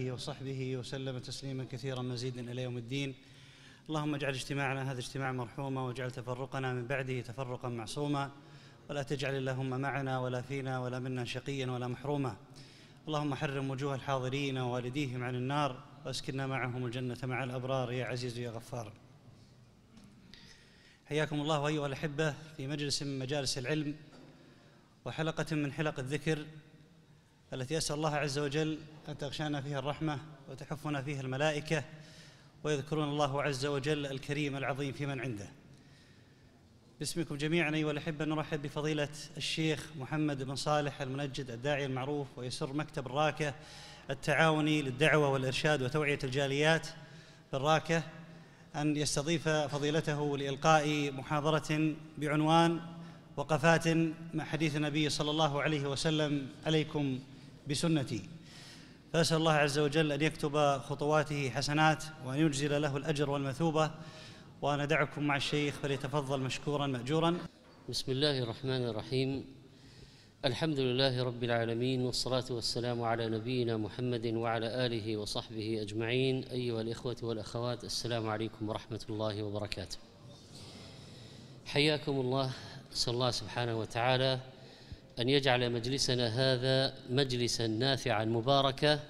وصحبه وسلم تسليما كثيرا مزيدا إلى يوم الدين اللهم اجعل اجتماعنا هذا اجتماع مرحوما واجعل تفرقنا من بعده تفرقا معصوما ولا تجعل اللهم معنا ولا فينا ولا منا شقيا ولا محروما اللهم حرم وجوه الحاضرين ووالديهم عن النار واسكننا معهم الجنة مع الأبرار يا عزيز يا غفار حياكم الله أيها الأحبة في مجلس من مجالس العلم وحلقة من حلق الذكر التي أسأل الله عز وجل أن تغشانا فيها الرحمة وتحفنا فيها الملائكة ويذكرون الله عز وجل الكريم العظيم في من عنده باسمكم جميعا أيها الأحبة نرحب بفضيلة الشيخ محمد بن صالح المنجد الداعي المعروف ويسر مكتب الراكة التعاوني للدعوة والإرشاد وتوعية الجاليات بالراكة أن يستضيف فضيلته لإلقاء محاضرة بعنوان وقفات مع حديث النبي صلى الله عليه وسلم عليكم بسنتي فأسأل الله عز وجل أن يكتب خطواته حسنات وأن يجزل له الأجر والمثوبة وأنا دعكم مع الشيخ فليتفضل مشكورا مأجورا بسم الله الرحمن الرحيم الحمد لله رب العالمين والصلاة والسلام على نبينا محمد وعلى آله وصحبه أجمعين أيها الإخوة والأخوات السلام عليكم ورحمة الله وبركاته حياكم الله صلى الله سبحانه وتعالى أن يجعل مجلسنا هذا مجلسا نافعا مباركا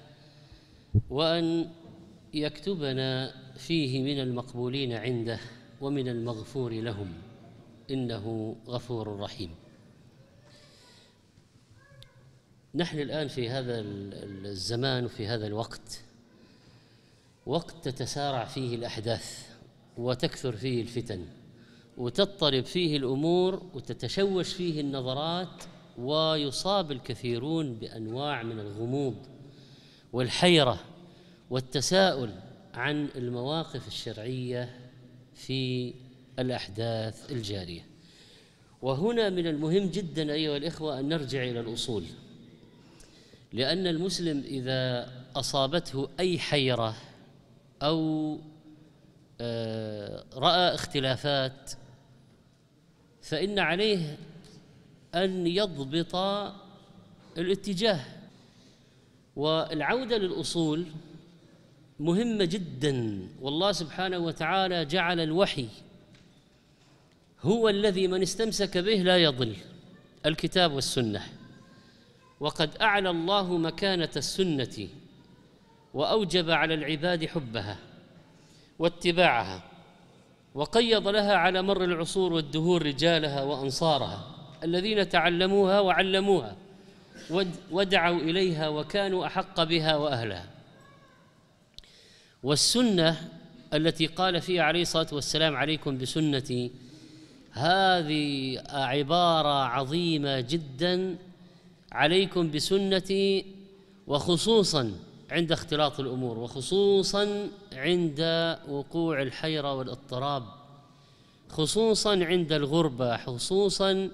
وأن يكتبنا فيه من المقبولين عنده ومن المغفور لهم إنه غفور رحيم نحن الآن في هذا الزمان وفي هذا الوقت وقت تتسارع فيه الأحداث وتكثر فيه الفتن وتضطرب فيه الأمور وتتشوش فيه النظرات ويصاب الكثيرون بانواع من الغموض والحيره والتساؤل عن المواقف الشرعيه في الاحداث الجاريه وهنا من المهم جدا ايها الاخوه ان نرجع الى الاصول لان المسلم اذا اصابته اي حيره او آه، راى اختلافات فان عليه أن يضبط الاتجاه والعودة للأصول مهمة جدا والله سبحانه وتعالى جعل الوحي هو الذي من استمسك به لا يضل الكتاب والسنة وقد أعلى الله مكانة السنة وأوجب على العباد حبها واتباعها وقيض لها على مر العصور والدهور رجالها وأنصارها الذين تعلموها وعلموها ودعوا إليها وكانوا أحق بها وأهلها والسنة التي قال فيها عليه الصلاة والسلام عليكم بسنتي هذه عبارة عظيمة جدا عليكم بسنتي وخصوصا عند اختلاط الأمور وخصوصا عند وقوع الحيرة والاضطراب خصوصا عند الغربة خصوصا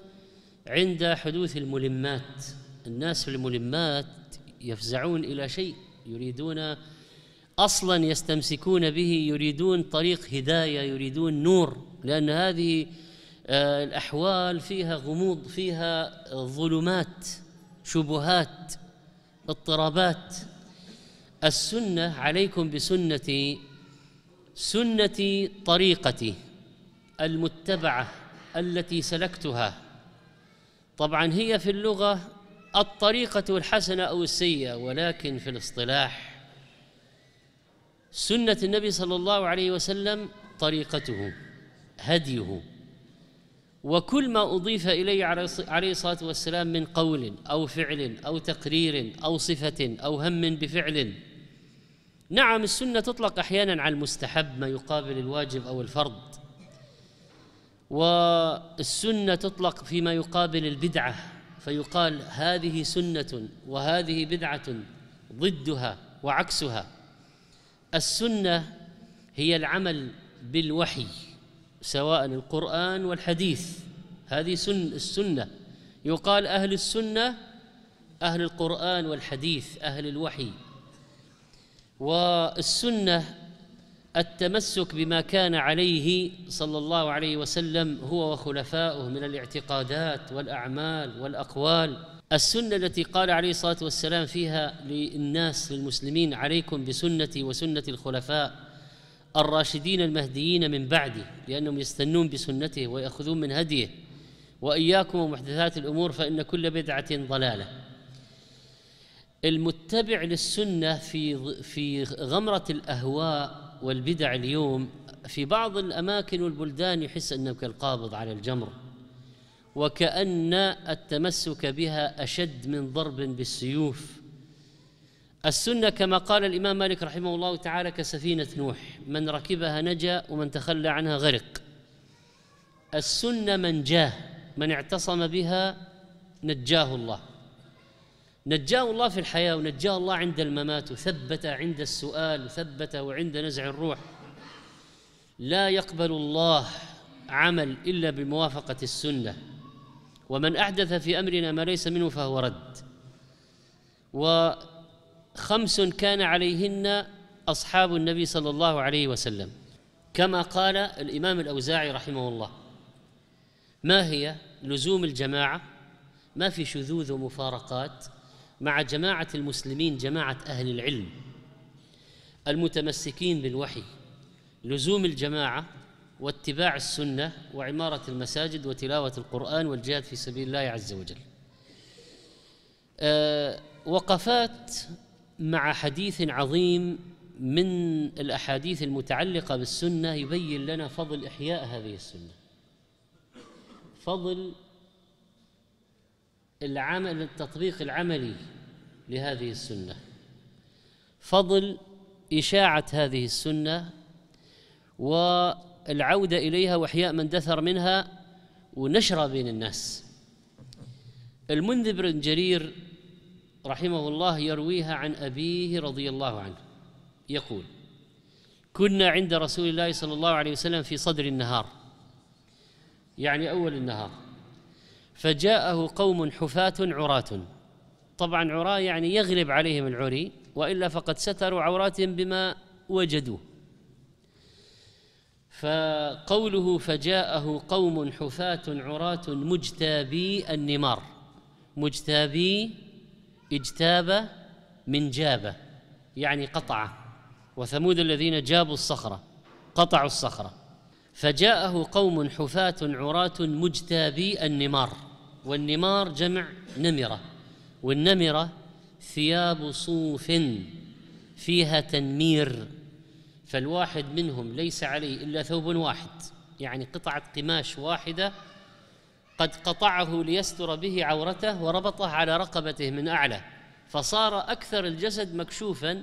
عند حدوث الملمات الناس في الملمات يفزعون الى شيء يريدون اصلا يستمسكون به يريدون طريق هدايه يريدون نور لان هذه آه، الاحوال فيها غموض فيها ظلمات شبهات اضطرابات السنه عليكم بسنتي سنتي طريقتي المتبعه التي سلكتها طبعا هي في اللغة الطريقة الحسنة أو السيئة ولكن في الاصطلاح سنة النبي صلى الله عليه وسلم طريقته هديه وكل ما أضيف إليه عليه الصلاة والسلام من قول أو فعل أو تقرير أو صفة أو هم بفعل نعم السنة تطلق أحيانا على المستحب ما يقابل الواجب أو الفرض والسنة تطلق فيما يقابل البدعة فيقال هذه سنة وهذه بدعة ضدها وعكسها السنة هي العمل بالوحي سواء القرآن والحديث هذه سن السنة يقال أهل السنة أهل القرآن والحديث أهل الوحي والسنة التمسك بما كان عليه صلى الله عليه وسلم هو وخلفاؤه من الاعتقادات والاعمال والاقوال السنه التي قال عليه الصلاه والسلام فيها للناس للمسلمين عليكم بسنتي وسنه الخلفاء الراشدين المهديين من بعدي لانهم يستنون بسنته وياخذون من هديه واياكم ومحدثات الامور فان كل بدعه ضلاله المتبع للسنه في في غمره الاهواء والبدع اليوم في بعض الأماكن والبلدان يحس أنه كالقابض على الجمر وكأن التمسك بها أشد من ضرب بالسيوف السنة كما قال الإمام مالك رحمه الله تعالى كسفينة نوح من ركبها نجا ومن تخلى عنها غرق السنة من جاه من اعتصم بها نجاه الله نجاه الله في الحياة ونجاه الله عند الممات وثبت عند السؤال وثبت وعند نزع الروح لا يقبل الله عمل إلا بموافقة السنة ومن أحدث في أمرنا ما ليس منه فهو رد وخمس كان عليهن أصحاب النبي صلى الله عليه وسلم كما قال الإمام الأوزاعي رحمه الله ما هي لزوم الجماعة ما في شذوذ ومفارقات مع جماعة المسلمين جماعة أهل العلم المتمسكين بالوحي لزوم الجماعة واتباع السنة وعمارة المساجد وتلاوة القرآن والجهاد في سبيل الله عز وجل أه وقفات مع حديث عظيم من الأحاديث المتعلقة بالسنة يبين لنا فضل إحياء هذه السنة فضل العمل التطبيق العملي لهذه السنة فضل إشاعة هذه السنة والعودة إليها وإحياء من دثر منها ونشرها بين الناس المنذر بن جرير رحمه الله يرويها عن أبيه رضي الله عنه يقول كنا عند رسول الله صلى الله عليه وسلم في صدر النهار يعني أول النهار فجاءه قوم حفاة عراة طبعا عراة يعني يغلب عليهم العري وإلا فقد ستروا عوراتهم بما وجدوه فقوله فجاءه قوم حفاة عراة مجتابي النمار مجتابي اجتاب من جابه يعني قطعه وثمود الذين جابوا الصخره قطعوا الصخره فجاءه قوم حفاة عراة مجتابي النمار والنمار جمع نمرة والنمرة ثياب صوف فيها تنمير فالواحد منهم ليس عليه إلا ثوب واحد يعني قطعة قماش واحدة قد قطعه ليستر به عورته وربطه على رقبته من أعلى فصار أكثر الجسد مكشوفا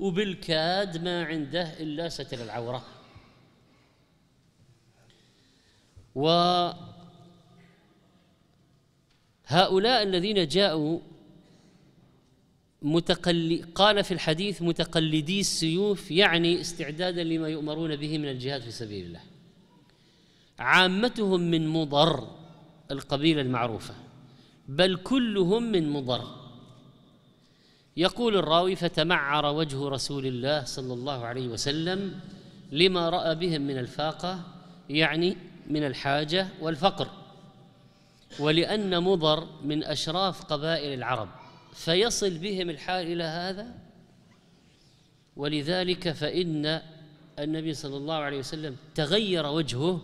وبالكاد ما عنده إلا ستر العورة وهؤلاء الذين جاءوا متقل قال في الحديث متقلدي السيوف يعني استعدادا لما يؤمرون به من الجهاد في سبيل الله عامتهم من مضر القبيله المعروفه بل كلهم من مضر يقول الراوي فتمعر وجه رسول الله صلى الله عليه وسلم لما راى بهم من الفاقه يعني من الحاجة والفقر ولأن مضر من أشراف قبائل العرب فيصل بهم الحال إلى هذا ولذلك فإن النبي صلى الله عليه وسلم تغير وجهه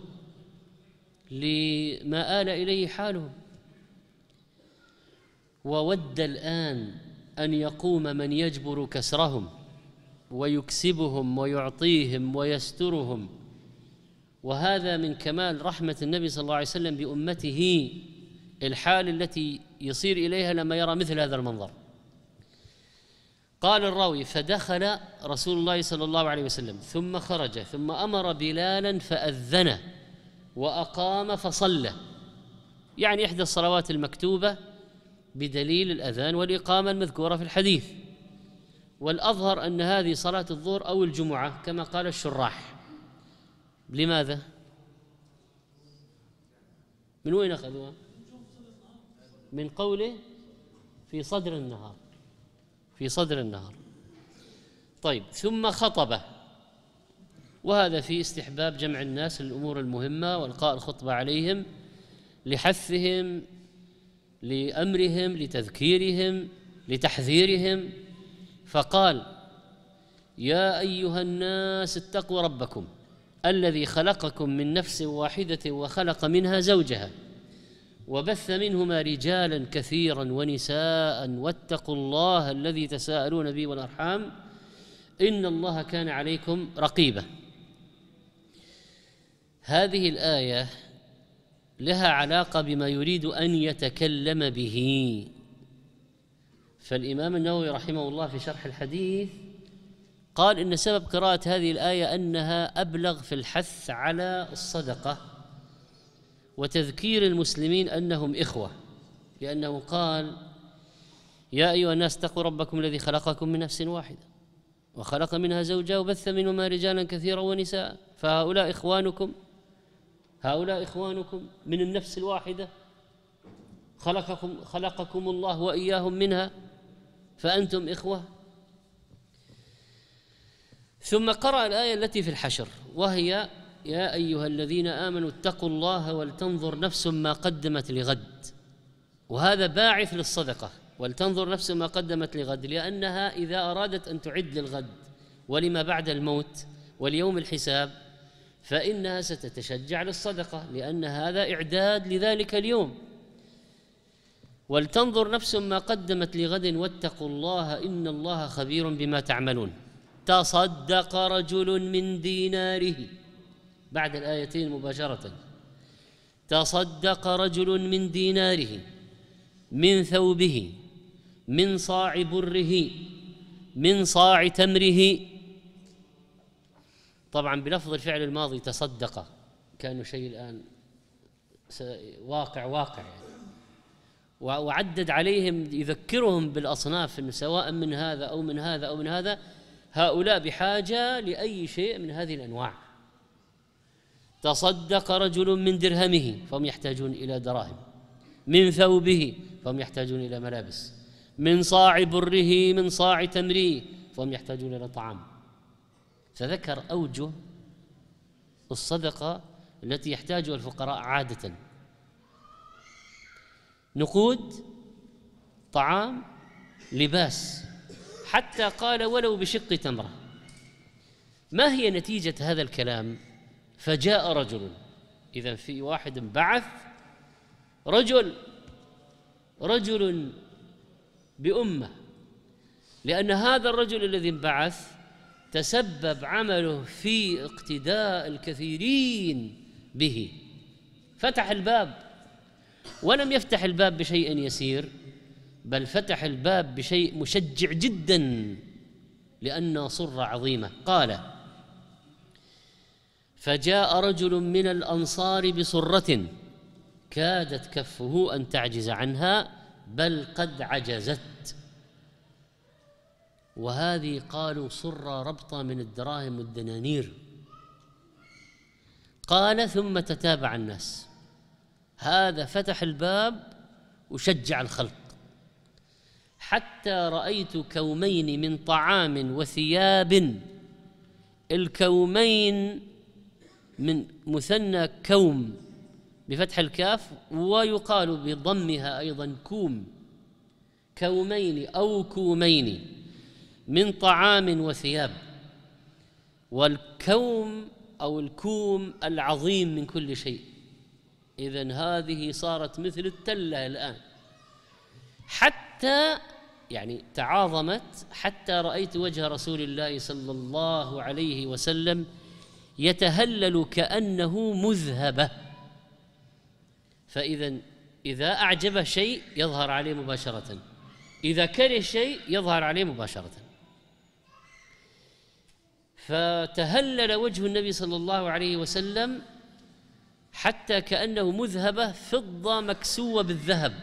لما آل إليه حالهم وود الآن أن يقوم من يجبر كسرهم ويكسبهم ويعطيهم ويسترهم وهذا من كمال رحمة النبي صلى الله عليه وسلم بأمته الحال التي يصير إليها لما يرى مثل هذا المنظر قال الراوي فدخل رسول الله صلى الله عليه وسلم ثم خرج ثم أمر بلالا فأذن وأقام فصلى يعني إحدى الصلوات المكتوبة بدليل الأذان والإقامة المذكورة في الحديث والأظهر أن هذه صلاة الظهر أو الجمعة كما قال الشراح لماذا؟ من وين أخذوها؟ من قوله في صدر النهار في صدر النهار طيب ثم خطبه وهذا في استحباب جمع الناس للأمور المهمة وإلقاء الخطبة عليهم لحثهم لأمرهم لتذكيرهم لتحذيرهم فقال يا أيها الناس اتقوا ربكم الذي خلقكم من نفس واحده وخلق منها زوجها وبث منهما رجالا كثيرا ونساء واتقوا الله الذي تساءلون به والارحام ان الله كان عليكم رقيبا هذه الايه لها علاقه بما يريد ان يتكلم به فالامام النووي رحمه الله في شرح الحديث قال إن سبب قراءة هذه الآية أنها أبلغ في الحث على الصدقة وتذكير المسلمين أنهم إخوة لأنه قال يا أيها الناس اتقوا ربكم الذي خلقكم من نفس واحدة وخلق منها زوجها وبث منهما رجالا كثيرا ونساء فهؤلاء إخوانكم هؤلاء إخوانكم من النفس الواحدة خلقكم خلقكم الله وإياهم منها فأنتم إخوة ثم قرأ الآية التي في الحشر وهي يا أيها الذين آمنوا اتقوا الله ولتنظر نفس ما قدمت لغد وهذا باعث للصدقة ولتنظر نفس ما قدمت لغد لأنها إذا أرادت أن تعد للغد ولما بعد الموت واليوم الحساب فإنها ستتشجع للصدقة لأن هذا إعداد لذلك اليوم ولتنظر نفس ما قدمت لغد واتقوا الله إن الله خبير بما تعملون تصدق رجل من ديناره بعد الآيتين مباشرة تصدق رجل من ديناره من ثوبه من صاع بره من صاع تمره طبعا بلفظ الفعل الماضي تصدق كانه شيء الآن واقع واقع يعني وعدد عليهم يذكرهم بالأصناف إنه سواء من هذا أو من هذا أو من هذا هؤلاء بحاجة لأي شيء من هذه الأنواع تصدق رجل من درهمه فهم يحتاجون إلى دراهم من ثوبه فهم يحتاجون إلى ملابس من صاع بره من صاع تمريه فهم يحتاجون إلى طعام فذكر أوجه الصدقة التي يحتاجها الفقراء عادة نقود طعام لباس حتى قال ولو بشق تمره ما هي نتيجه هذا الكلام فجاء رجل اذا في واحد انبعث رجل رجل بامه لان هذا الرجل الذي انبعث تسبب عمله في اقتداء الكثيرين به فتح الباب ولم يفتح الباب بشيء يسير بل فتح الباب بشيء مشجع جدا لأن صرة عظيمة قال فجاء رجل من الأنصار بصرة كادت كفه أن تعجز عنها بل قد عجزت وهذه قالوا صرة ربطة من الدراهم والدنانير قال ثم تتابع الناس هذا فتح الباب وشجع الخلق حتى رأيت كومين من طعام وثياب الكومين من مثنى كوم بفتح الكاف ويقال بضمها أيضا كوم كومين أو كومين من طعام وثياب والكوم أو الكوم العظيم من كل شيء إذا هذه صارت مثل التلة الآن حتى يعني تعاظمت حتى رايت وجه رسول الله صلى الله عليه وسلم يتهلل كانه مذهبه فاذا اذا اعجبه شيء يظهر عليه مباشره اذا كره شيء يظهر عليه مباشره فتهلل وجه النبي صلى الله عليه وسلم حتى كانه مذهبه فضه مكسوه بالذهب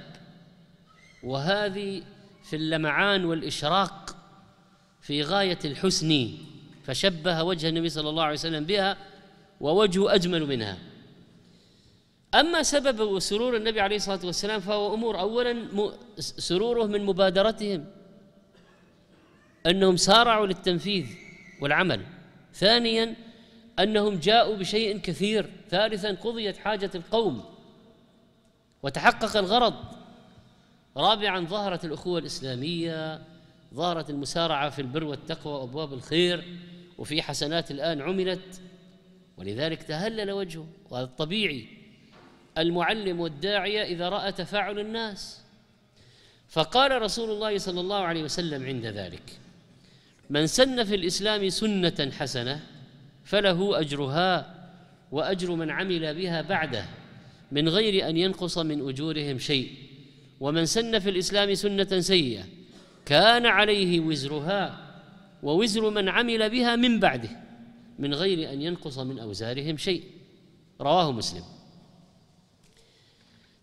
وهذه في اللمعان والإشراق في غاية الحسن فشبه وجه النبي صلى الله عليه وسلم بها ووجهه أجمل منها أما سبب سرور النبي عليه الصلاة والسلام فهو أمور أولا سروره من مبادرتهم أنهم سارعوا للتنفيذ والعمل ثانيا أنهم جاءوا بشيء كثير ثالثا قضيت حاجة القوم وتحقق الغرض رابعا ظهرت الأخوة الإسلامية ظهرت المسارعة في البر والتقوى وأبواب الخير وفي حسنات الآن عملت ولذلك تهلل وجهه وهذا الطبيعي المعلم والداعية إذا رأى تفاعل الناس فقال رسول الله صلى الله عليه وسلم عند ذلك من سن في الإسلام سنة حسنة فله أجرها وأجر من عمل بها بعده من غير أن ينقص من أجورهم شيء ومن سن في الإسلام سنة سيئة كان عليه وزرها ووزر من عمل بها من بعده من غير أن ينقص من أوزارهم شيء رواه مسلم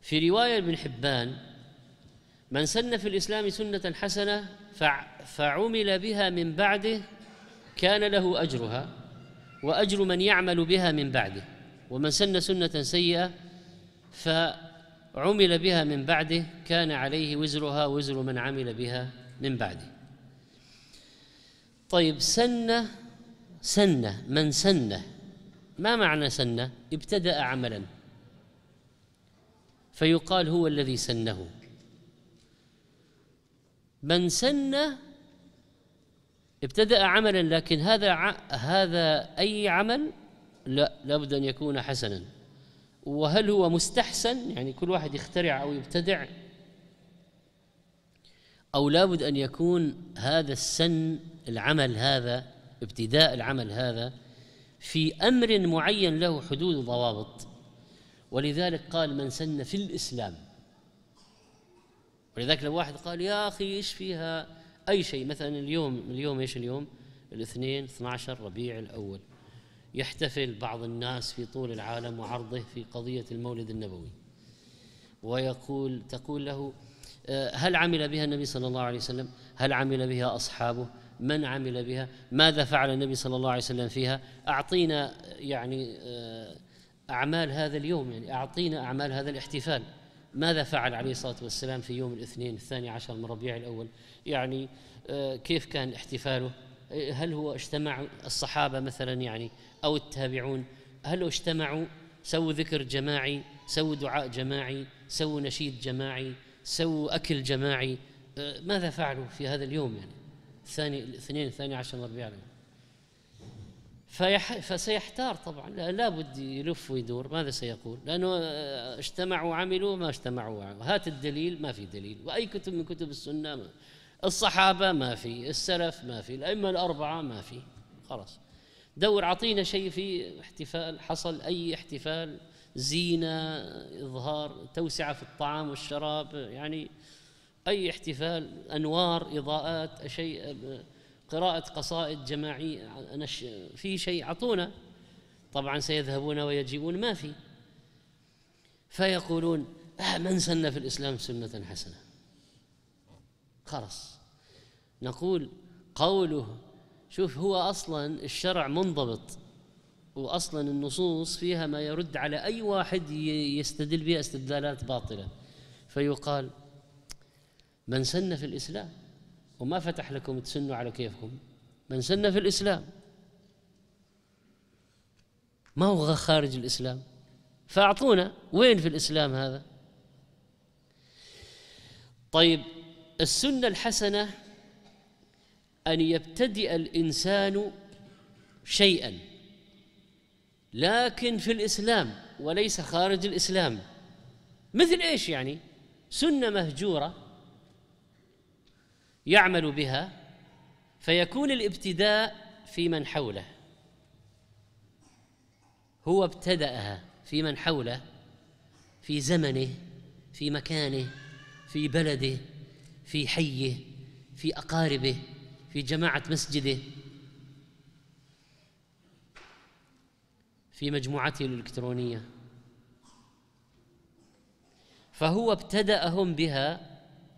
في رواية ابن حبان من سن في الإسلام سنة حسنة فعمل بها من بعده كان له أجرها وأجر من يعمل بها من بعده ومن سن سنة سيئة ف عمل بها من بعده كان عليه وزرها وزر من عمل بها من بعده طيب سنة سنة من سنة ما معنى سنة ابتدأ عملا فيقال هو الذي سنه من سن ابتدأ عملا لكن هذا ع... هذا أي عمل لا لابد أن يكون حسنا وهل هو مستحسن يعني كل واحد يخترع أو يبتدع أو لابد أن يكون هذا السن العمل هذا ابتداء العمل هذا في أمر معين له حدود وضوابط ولذلك قال من سن في الإسلام ولذلك لو واحد قال يا أخي إيش فيها أي شيء مثلا اليوم اليوم إيش اليوم الاثنين 12 ربيع الأول يحتفل بعض الناس في طول العالم وعرضه في قضية المولد النبوي ويقول تقول له آه، هل عمل بها النبي صلى الله عليه وسلم هل عمل بها أصحابه من عمل بها ماذا فعل النبي صلى الله عليه وسلم فيها أعطينا يعني آه، أعمال هذا اليوم يعني أعطينا أعمال هذا الاحتفال ماذا فعل عليه الصلاة والسلام في يوم الاثنين الثاني عشر من ربيع الأول يعني آه، كيف كان احتفاله هل هو اجتمع الصحابة مثلا يعني أو التابعون هل اجتمعوا سووا ذكر جماعي سووا دعاء جماعي سووا نشيد جماعي سووا أكل جماعي أه، ماذا فعلوا في هذا اليوم يعني الثاني الاثنين الثاني عشر الأربعاء فيح فسيحتار طبعا لا لابد يلف ويدور ماذا سيقول لأنه أه، اجتمعوا وعملوا ما اجتمعوا وعملوا هات الدليل ما في دليل وأي كتب من كتب السنة ما الصحابة ما في السلف ما في الأئمة الأربعة ما في خلاص دور عطينا شيء في احتفال حصل أي احتفال زينة إظهار توسعة في الطعام والشراب يعني أي احتفال أنوار إضاءات شيء قراءة قصائد جماعية في شيء عطونا طبعا سيذهبون ويجيئون ما في فيقولون آه من سن في الإسلام سنة حسنة خلص نقول قوله شوف هو اصلا الشرع منضبط واصلا النصوص فيها ما يرد على اي واحد يستدل بها استدلالات باطله فيقال من سن في الاسلام وما فتح لكم تسنوا على كيفكم من سن في الاسلام ما هو خارج الاسلام فاعطونا وين في الاسلام هذا طيب السنه الحسنه ان يبتدئ الانسان شيئا لكن في الاسلام وليس خارج الاسلام مثل ايش يعني سنه مهجوره يعمل بها فيكون الابتداء في من حوله هو ابتداها في من حوله في زمنه في مكانه في بلده في حيه في اقاربه في جماعة مسجده في مجموعته الإلكترونية فهو ابتدأهم بها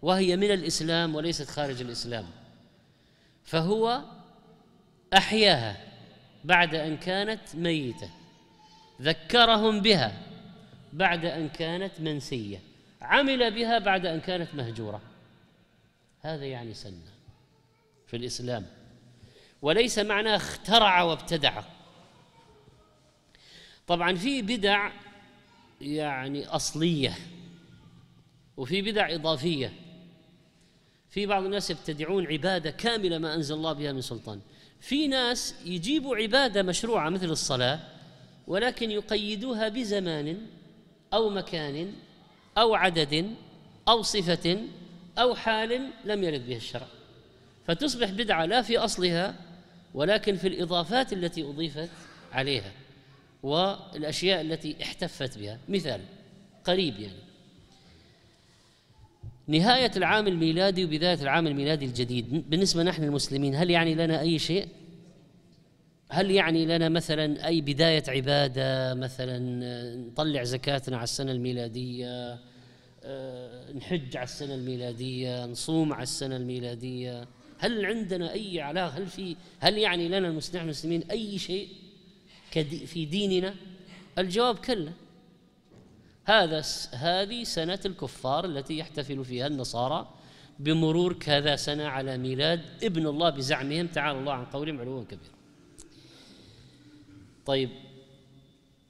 وهي من الإسلام وليست خارج الإسلام فهو أحياها بعد أن كانت ميتة ذكرهم بها بعد أن كانت منسية عمل بها بعد أن كانت مهجورة هذا يعني سنه في الإسلام وليس معناه اخترع وابتدع طبعا في بدع يعني أصلية وفي بدع إضافية في بعض الناس يبتدعون عبادة كاملة ما أنزل الله بها من سلطان في ناس يجيبوا عبادة مشروعة مثل الصلاة ولكن يقيدوها بزمان أو مكان أو عدد أو صفة أو حال لم يرد به الشرع فتصبح بدعة لا في أصلها ولكن في الإضافات التي أضيفت عليها والأشياء التي احتفت بها مثال قريب يعني نهاية العام الميلادي وبداية العام الميلادي الجديد بالنسبة نحن المسلمين هل يعني لنا أي شيء؟ هل يعني لنا مثلا أي بداية عبادة مثلا آه، نطلع زكاتنا على السنة الميلادية آه، آه، نحج على السنة الميلادية نصوم على السنة الميلادية هل عندنا أي علاقة هل في هل يعني لنا المسلمين أي شيء في ديننا الجواب كلا هذا هذه سنة الكفار التي يحتفل فيها النصارى بمرور كذا سنة على ميلاد ابن الله بزعمهم تعالى الله عن قولهم علوا كبيرا طيب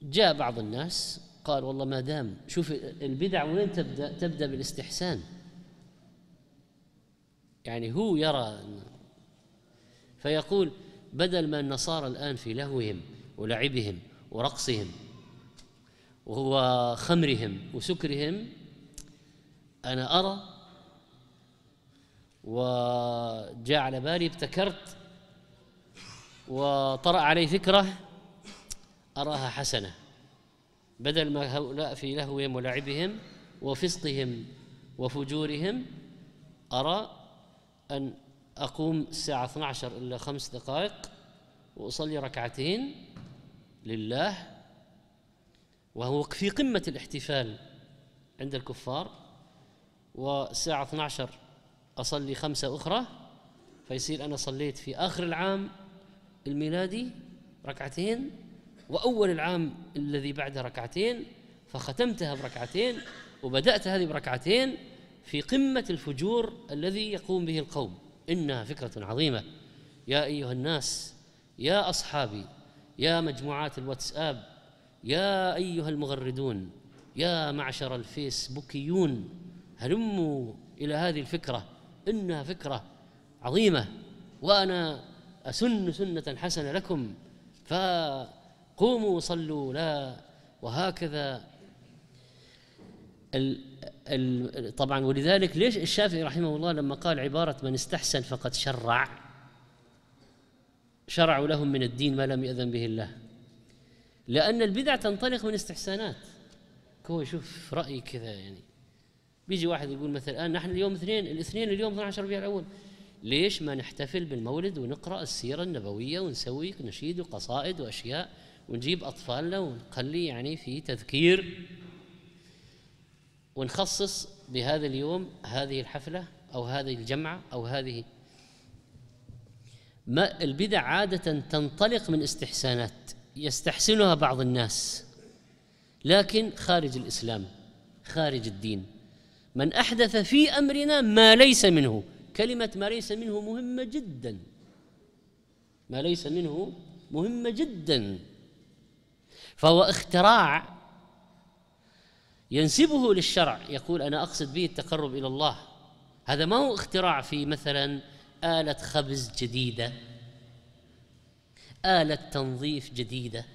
جاء بعض الناس قال والله ما دام شوف البدع وين تبدا تبدا بالاستحسان يعني هو يرى فيقول بدل ما النصارى الآن في لهوهم ولعبهم ورقصهم وخمرهم وسكرهم أنا أرى وجاء على بالي ابتكرت وطرأ علي فكرة أراها حسنة بدل ما هؤلاء في لهوهم ولعبهم وفسقهم وفجورهم أرى أن أقوم الساعة 12 إلا خمس دقائق وأصلي ركعتين لله وهو في قمة الاحتفال عند الكفار والساعة 12 أصلي خمسة أخرى فيصير أنا صليت في آخر العام الميلادي ركعتين وأول العام الذي بعده ركعتين فختمتها بركعتين وبدأت هذه بركعتين في قمة الفجور الذي يقوم به القوم إنها فكرة عظيمة يا أيها الناس يا أصحابي يا مجموعات الواتساب يا أيها المغردون يا معشر الفيسبوكيون هلموا إلى هذه الفكرة إنها فكرة عظيمة وأنا أسن سنة حسنة لكم فقوموا صلوا لا وهكذا ال ال طبعا ولذلك ليش الشافعي رحمه الله لما قال عبارة من استحسن فقد شرع شرعوا لهم من الدين ما لم يأذن به الله لأن البدع تنطلق من استحسانات هو يشوف رأي كذا يعني بيجي واحد يقول مثلا الآن آه، نحن اليوم اثنين الاثنين اليوم 12 ربيع الأول ليش ما نحتفل بالمولد ونقرأ السيرة النبوية ونسوي نشيد وقصائد وأشياء ونجيب أطفالنا ونخلي يعني في تذكير ونخصص بهذا اليوم هذه الحفلة أو هذه الجمعة أو هذه ما البدع عادة تنطلق من استحسانات يستحسنها بعض الناس لكن خارج الإسلام خارج الدين من أحدث في أمرنا ما ليس منه كلمة ما ليس منه مهمة جدا ما ليس منه مهمة جدا فهو اختراع ينسبه للشرع يقول انا اقصد به التقرب الى الله هذا ما هو اختراع في مثلا آلة خبز جديدة آلة تنظيف جديدة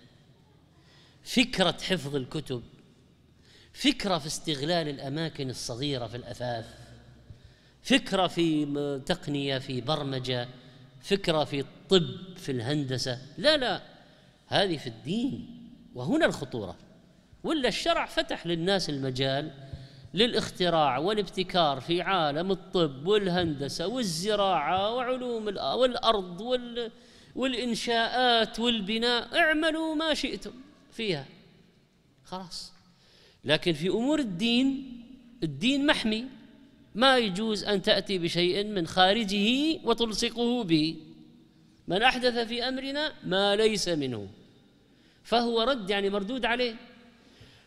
فكرة حفظ الكتب فكرة في استغلال الأماكن الصغيرة في الأثاث فكرة في تقنية في برمجة فكرة في الطب في الهندسة لا لا هذه في الدين وهنا الخطورة ولا الشرع فتح للناس المجال للاختراع والابتكار في عالم الطب والهندسه والزراعه وعلوم والارض وال والانشاءات والبناء اعملوا ما شئتم فيها خلاص لكن في امور الدين الدين محمي ما يجوز ان تاتي بشيء من خارجه وتلصقه به من احدث في امرنا ما ليس منه فهو رد يعني مردود عليه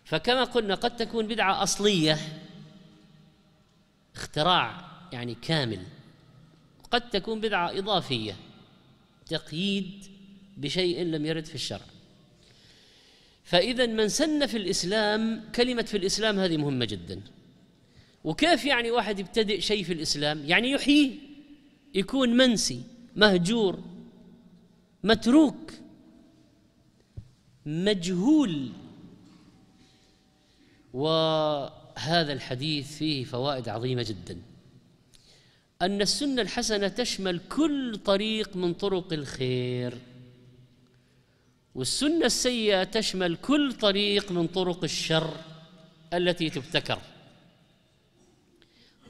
فكما قلنا قد تكون بدعه اصليه اختراع يعني كامل قد تكون بدعه اضافيه تقييد بشيء لم يرد في الشرع فاذا من سن في الاسلام كلمه في الاسلام هذه مهمه جدا وكيف يعني واحد يبتدئ شيء في الاسلام يعني يحييه يكون منسي مهجور متروك مجهول وهذا الحديث فيه فوائد عظيمه جدا ان السنه الحسنه تشمل كل طريق من طرق الخير والسنه السيئه تشمل كل طريق من طرق الشر التي تبتكر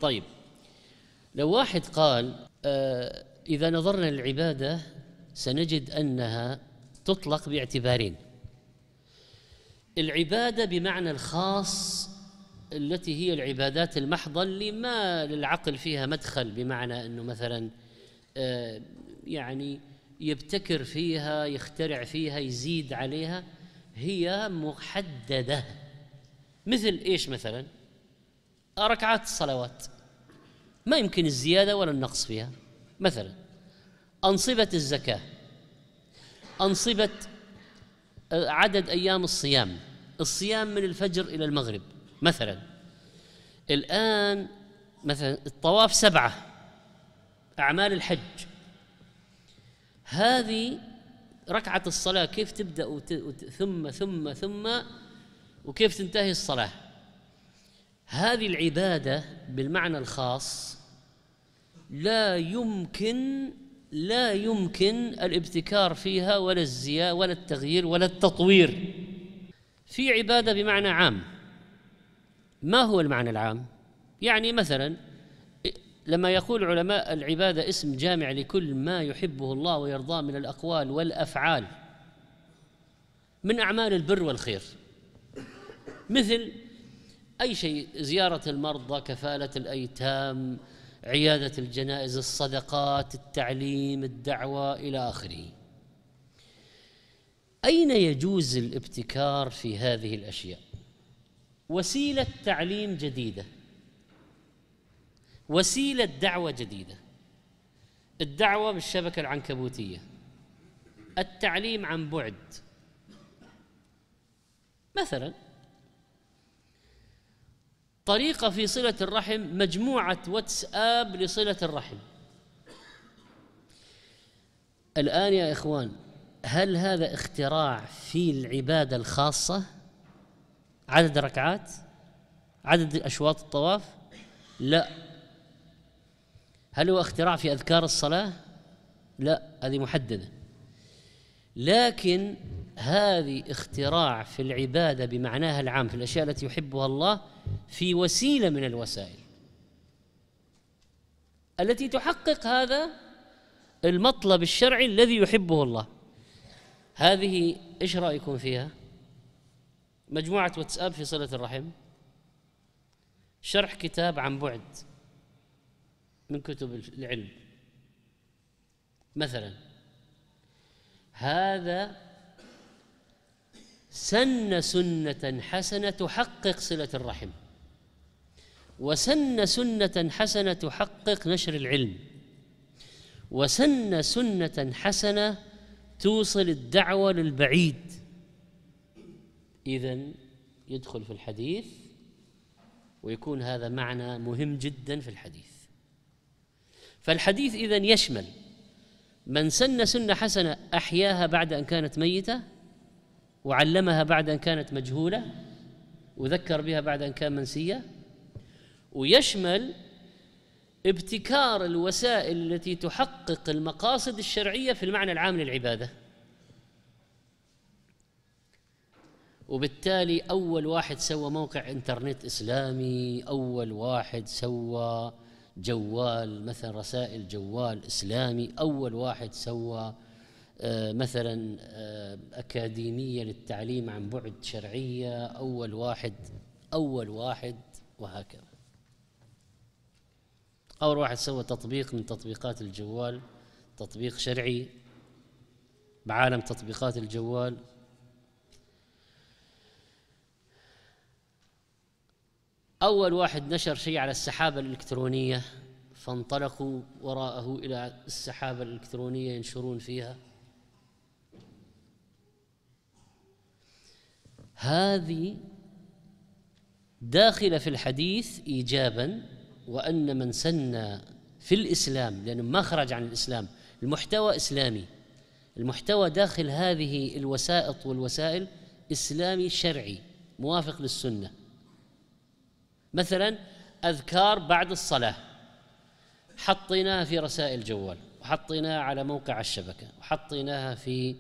طيب لو واحد قال آه اذا نظرنا للعباده سنجد انها تطلق باعتبارين العبادة بمعنى الخاص التي هي العبادات المحضة اللي ما للعقل فيها مدخل بمعنى أنه مثلا آه، يعني يبتكر فيها يخترع فيها يزيد عليها هي محددة مثل إيش مثلا ركعات الصلوات ما يمكن الزيادة ولا النقص فيها مثلا أنصبة الزكاة أنصبة آه، عدد أيام الصيام الصيام من الفجر إلى المغرب مثلا الآن مثلا الطواف سبعة أعمال الحج هذه ركعة الصلاة كيف تبدأ وت... وت... ثم ثم ثم وكيف تنتهي الصلاة هذه العبادة بالمعنى الخاص لا يمكن لا يمكن الابتكار فيها ولا الزيادة ولا التغيير ولا التطوير في عبادة بمعنى عام ما هو المعنى العام؟ يعني مثلا لما يقول علماء العبادة اسم جامع لكل ما يحبه الله ويرضاه من الأقوال والأفعال من أعمال البر والخير مثل أي شيء زيارة المرضى كفالة الأيتام عيادة الجنائز الصدقات التعليم الدعوة إلى آخره أين يجوز الابتكار في هذه الأشياء؟ وسيلة تعليم جديدة وسيلة دعوة جديدة الدعوة بالشبكة العنكبوتية التعليم عن بعد مثلا طريقة في صلة الرحم مجموعة واتساب لصلة الرحم الآن يا إخوان هل هذا اختراع في العبادة الخاصة عدد ركعات عدد أشواط الطواف لا هل هو اختراع في أذكار الصلاة لا هذه محددة لكن هذه اختراع في العبادة بمعناها العام في الأشياء التي يحبها الله في وسيلة من الوسائل التي تحقق هذا المطلب الشرعي الذي يحبه الله هذه ايش رايكم فيها؟ مجموعه واتساب في صله الرحم شرح كتاب عن بعد من كتب العلم مثلا هذا سن سنة حسنة تحقق صلة الرحم وسن سنة حسنة تحقق نشر العلم وسن سنة حسنة توصل الدعوة للبعيد إذا يدخل في الحديث ويكون هذا معنى مهم جدا في الحديث فالحديث إذا يشمل من سن سنة حسنة أحياها بعد أن كانت ميتة وعلمها بعد أن كانت مجهولة وذكر بها بعد أن كان منسية ويشمل ابتكار الوسائل التي تحقق المقاصد الشرعيه في المعنى العام للعباده وبالتالي اول واحد سوى موقع انترنت اسلامي اول واحد سوى جوال مثلا رسائل جوال اسلامي اول واحد سوى آه، مثلا آه، اكاديميه للتعليم عن بعد شرعيه اول واحد اول واحد وهكذا أو واحد سوى تطبيق من تطبيقات الجوال تطبيق شرعي بعالم تطبيقات الجوال أول واحد نشر شيء على السحابة الإلكترونية فانطلقوا وراءه إلى السحابة الإلكترونية ينشرون فيها هذه داخلة في الحديث إيجابا وأن من سن في الإسلام لأنه ما خرج عن الإسلام المحتوى إسلامي المحتوى داخل هذه الوسائط والوسائل إسلامي شرعي موافق للسنة مثلا أذكار بعد الصلاة حطيناها في رسائل جوال وحطيناها على موقع الشبكة وحطيناها في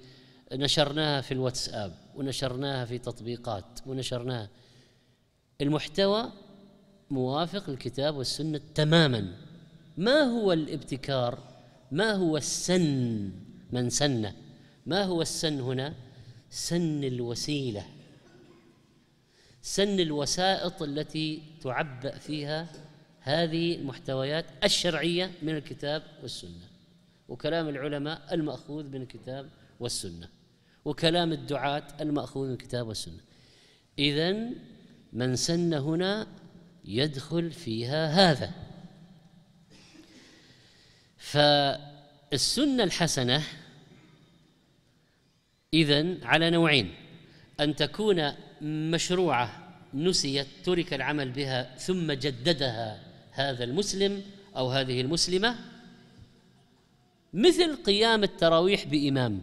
نشرناها في الواتساب ونشرناها في تطبيقات ونشرناها المحتوى موافق الكتاب والسنه تماما ما هو الابتكار ما هو السن من سن ما هو السن هنا سن الوسيله سن الوسائط التي تعبأ فيها هذه المحتويات الشرعيه من الكتاب والسنه وكلام العلماء الماخوذ من الكتاب والسنه وكلام الدعاة المأخوذ من الكتاب والسنة إذا من سن هنا يدخل فيها هذا فالسنه الحسنه اذا على نوعين ان تكون مشروعه نسيت ترك العمل بها ثم جددها هذا المسلم او هذه المسلمه مثل قيام التراويح بامام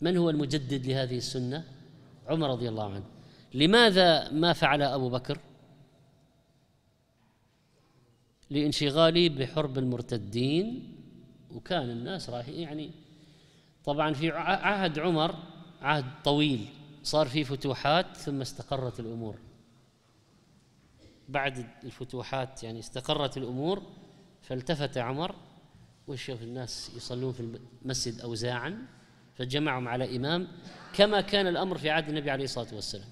من هو المجدد لهذه السنه عمر رضي الله عنه لماذا ما فعل ابو بكر لانشغالي بحرب المرتدين وكان الناس راح يعني طبعا في عهد عمر عهد طويل صار في فتوحات ثم استقرت الامور بعد الفتوحات يعني استقرت الامور فالتفت عمر وشوف الناس يصلون في المسجد اوزاعا فجمعهم على امام كما كان الامر في عهد النبي عليه الصلاه والسلام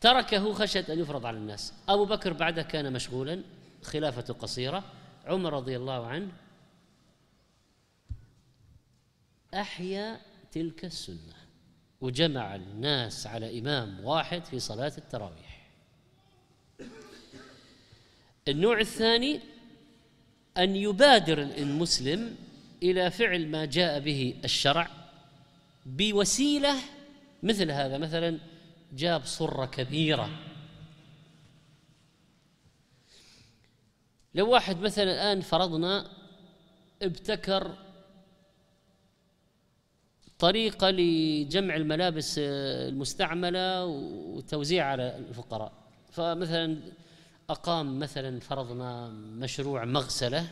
تركه خشيه ان يفرض على الناس ابو بكر بعده كان مشغولا خلافته قصيرة عمر رضي الله عنه أحيا تلك السنة وجمع الناس على إمام واحد في صلاة التراويح النوع الثاني أن يبادر المسلم إلى فعل ما جاء به الشرع بوسيلة مثل هذا مثلا جاب صرة كبيرة لو واحد مثلا الآن فرضنا ابتكر طريقة لجمع الملابس المستعملة وتوزيع على الفقراء فمثلا أقام مثلا فرضنا مشروع مغسلة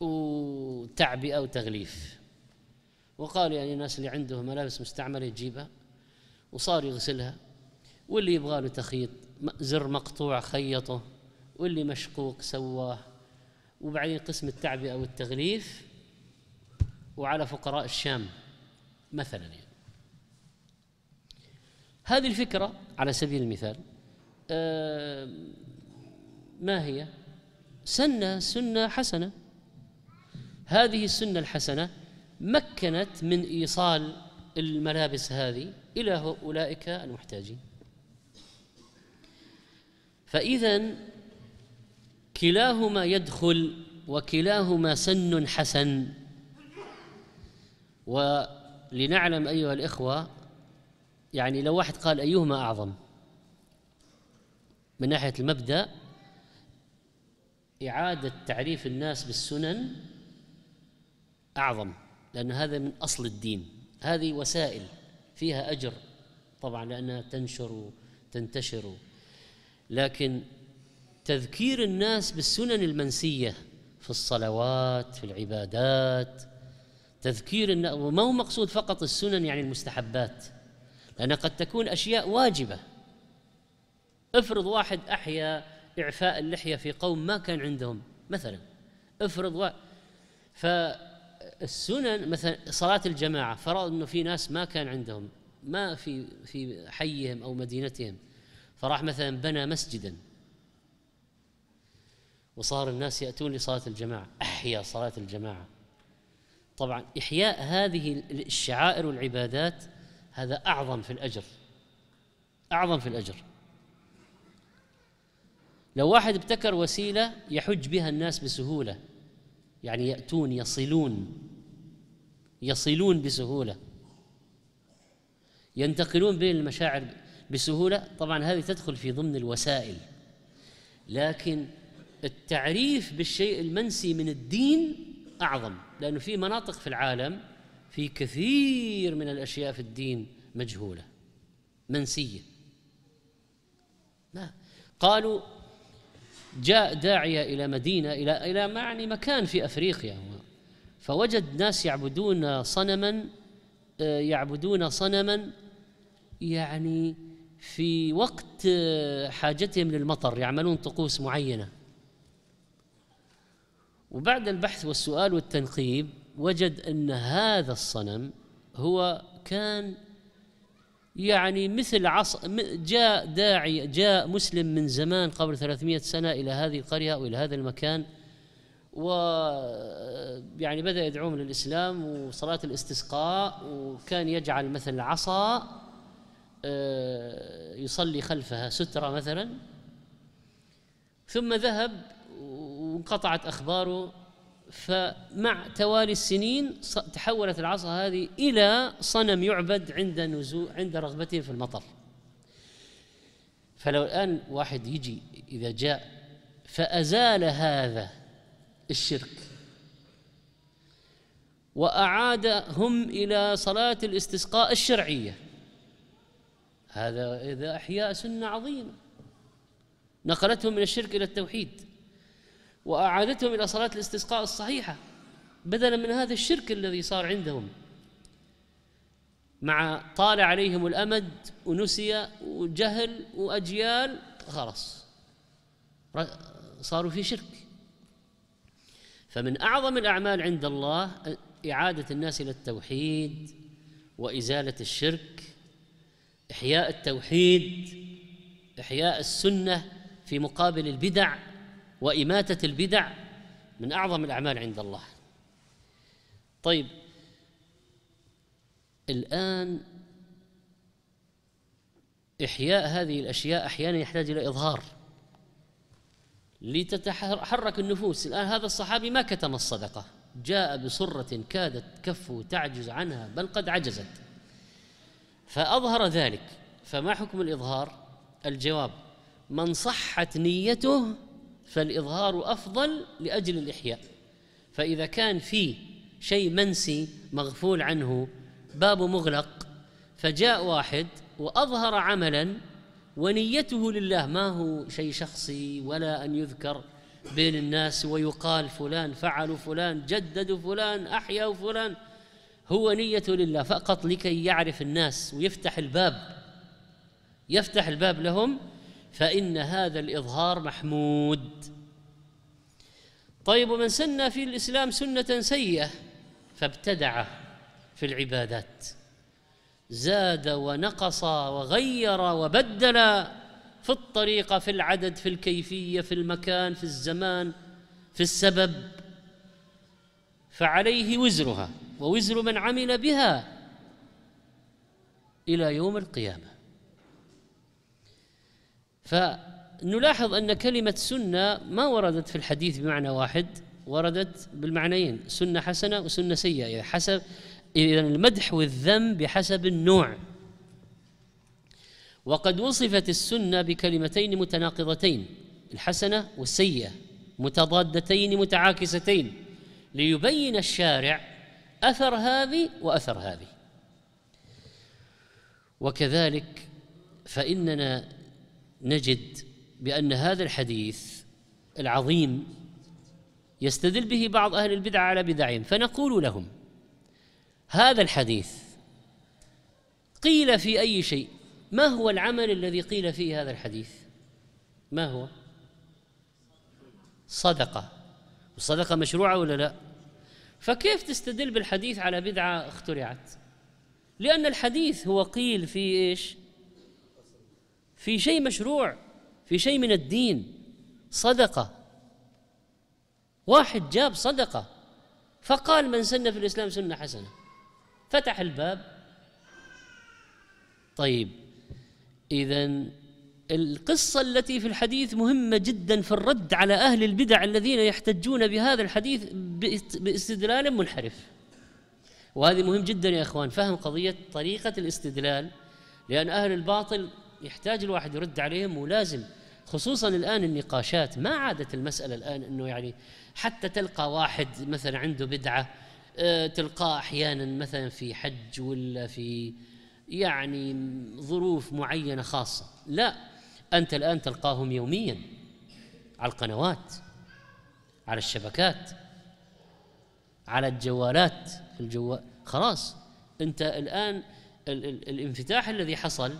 وتعبئة وتغليف وقال يعني الناس اللي عنده ملابس مستعملة يجيبها وصار يغسلها واللي يبغى له تخيط زر مقطوع خيطه واللي مشقوق سواه وبعدين قسم التعبئة أو التغليف وعلى فقراء الشام مثلا يعني هذه الفكرة على سبيل المثال آه، ما هي سنة سنة حسنة هذه السنة الحسنة مكنت من إيصال الملابس هذه إلى أولئك المحتاجين فإذا كلاهما يدخل وكلاهما سن حسن ولنعلم أيها الإخوة يعني لو واحد قال أيهما أعظم من ناحية المبدأ إعادة تعريف الناس بالسنن أعظم لأن هذا من أصل الدين هذه وسائل فيها أجر طبعا لأنها تنشر وتنتشر لكن تذكير الناس بالسنن المنسيه في الصلوات في العبادات تذكير الناس وما هو مقصود فقط السنن يعني المستحبات لأن قد تكون أشياء واجبة افرض واحد أحيا إعفاء اللحية في قوم ما كان عندهم مثلا افرض واحد فالسنن مثلا صلاة الجماعة فرض أنه في ناس ما كان عندهم ما في في حيهم أو مدينتهم فراح مثلا بنى مسجدا وصار الناس يأتون لصلاة الجماعة أحيا صلاة الجماعة طبعا إحياء هذه الشعائر والعبادات هذا أعظم في الأجر أعظم في الأجر لو واحد ابتكر وسيلة يحج بها الناس بسهولة يعني يأتون يصلون يصلون بسهولة ينتقلون بين المشاعر بسهولة طبعا هذه تدخل في ضمن الوسائل لكن التعريف بالشيء المنسي من الدين اعظم لانه في مناطق في العالم في كثير من الاشياء في الدين مجهوله منسيه لا قالوا جاء داعيه الى مدينه الى الى يعني مكان في افريقيا فوجد ناس يعبدون صنما آه، يعبدون صنما يعني في وقت آه، حاجتهم للمطر يعملون طقوس معينه وبعد البحث والسؤال والتنقيب وجد ان هذا الصنم هو كان يعني مثل عص جاء داعي جاء مسلم من زمان قبل 300 سنه الى هذه القريه او الى هذا المكان و يعني بدا يدعوهم للاسلام وصلاه الاستسقاء وكان يجعل مثل عصا آه، يصلي خلفها ستره مثلا ثم ذهب انقطعت أخباره فمع توالي السنين تحولت العصا هذه إلى صنم يعبد عند نزول عند رغبته في المطر فلو الآن واحد يجي إذا جاء فأزال هذا الشرك وأعادهم إلى صلاة الاستسقاء الشرعية هذا إذا أحياء سنة عظيمة نقلتهم من الشرك إلى التوحيد وأعادتهم إلى صلاة الاستسقاء الصحيحة بدلا من هذا الشرك الذي صار عندهم مع طال عليهم الأمد ونسي وجهل وأجيال خلاص صاروا في شرك فمن أعظم الأعمال عند الله إعادة الناس إلى التوحيد وإزالة الشرك إحياء التوحيد إحياء السنة في مقابل البدع وإماتة البدع من أعظم الأعمال عند الله طيب الآن إحياء هذه الأشياء أحيانا يحتاج إلى إظهار لتتحرك النفوس الآن هذا الصحابي ما كتم الصدقة جاء بصرة كادت كفه تعجز عنها بل قد عجزت فأظهر ذلك فما حكم الإظهار الجواب من صحت نيته فالإظهار أفضل لأجل الإحياء فإذا كان في شيء منسي مغفول عنه باب مغلق فجاء واحد وأظهر عملا ونيته لله ما هو شيء شخصي ولا أن يذكر بين الناس ويقال فلان فعل فلان جدد فلان أحيا فلان هو نية لله فقط لكي يعرف الناس ويفتح الباب يفتح الباب لهم فإن هذا الإظهار محمود طيب ومن سن في الإسلام سنة سيئة فابتدع في العبادات زاد ونقص وغير وبدل في الطريقة في العدد في الكيفية في المكان في الزمان في السبب فعليه وزرها ووزر من عمل بها إلى يوم القيامة فنلاحظ أن كلمة سنة ما وردت في الحديث بمعنى واحد وردت بالمعنيين سنة حسنة وسنة سيئة يعني حسب إذا المدح والذم بحسب النوع وقد وصفت السنة بكلمتين متناقضتين الحسنة والسيئة متضادتين متعاكستين ليبين الشارع أثر هذه وأثر هذه وكذلك فإننا نجد بأن هذا الحديث العظيم يستدل به بعض أهل البدعة على بدعهم فنقول لهم هذا الحديث قيل في أي شيء ما هو العمل الذي قيل فيه هذا الحديث ما هو صدقة الصدقة مشروعة ولا لا فكيف تستدل بالحديث على بدعة اخترعت لأن الحديث هو قيل في إيش في شيء مشروع في شيء من الدين صدقه واحد جاب صدقه فقال من سن في الاسلام سنه حسنه فتح الباب طيب اذا القصه التي في الحديث مهمه جدا في الرد على اهل البدع الذين يحتجون بهذا الحديث باستدلال منحرف وهذه مهم جدا يا اخوان فهم قضيه طريقه الاستدلال لان اهل الباطل يحتاج الواحد يرد عليهم ولازم خصوصا الان النقاشات ما عادت المساله الان انه يعني حتى تلقى واحد مثلا عنده بدعه آه، تلقاه احيانا مثلا في حج ولا في يعني ظروف معينه خاصه لا انت الان تلقاهم يوميا على القنوات على الشبكات على الجوالات الجوال خلاص انت الان ال ال الانفتاح الذي حصل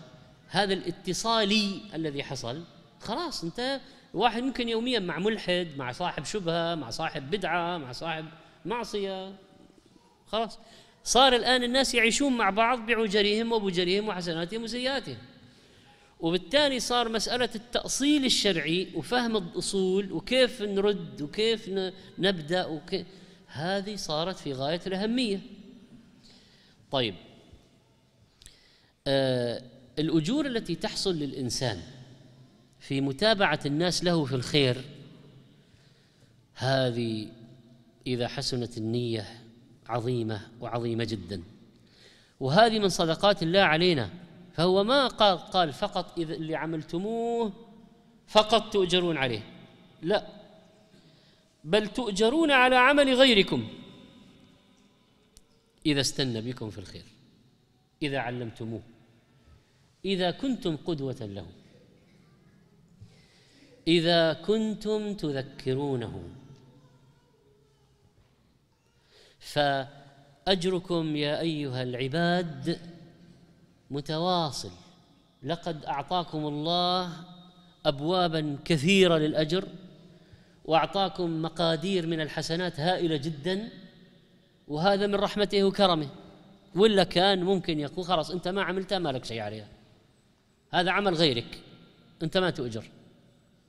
هذا الاتصالي الذي حصل خلاص انت واحد ممكن يوميا مع ملحد مع صاحب شبهه مع صاحب بدعه مع صاحب معصيه خلاص صار الان الناس يعيشون مع بعض بعجرهم وبجرهم وحسناتهم وسيئاتهم وبالتالي صار مسألة التأصيل الشرعي وفهم الأصول وكيف نرد وكيف نبدأ وكيف هذه صارت في غاية الأهمية طيب آه الأجور التي تحصل للإنسان في متابعة الناس له في الخير هذه إذا حسنت النية عظيمة وعظيمة جدا وهذه من صدقات الله علينا فهو ما قال قال فقط إذا اللي عملتموه فقط تؤجرون عليه لا بل تؤجرون على عمل غيركم إذا استنى بكم في الخير إذا علمتموه إذا كنتم قدوة لهم إذا كنتم تذكرونهم فأجركم يا أيها العباد متواصل لقد أعطاكم الله أبوابا كثيرة للأجر وأعطاكم مقادير من الحسنات هائلة جدا وهذا من رحمته وكرمه ولا كان ممكن يقول خلاص أنت ما عملتها ما لك شيء عليها هذا عمل غيرك أنت ما تؤجر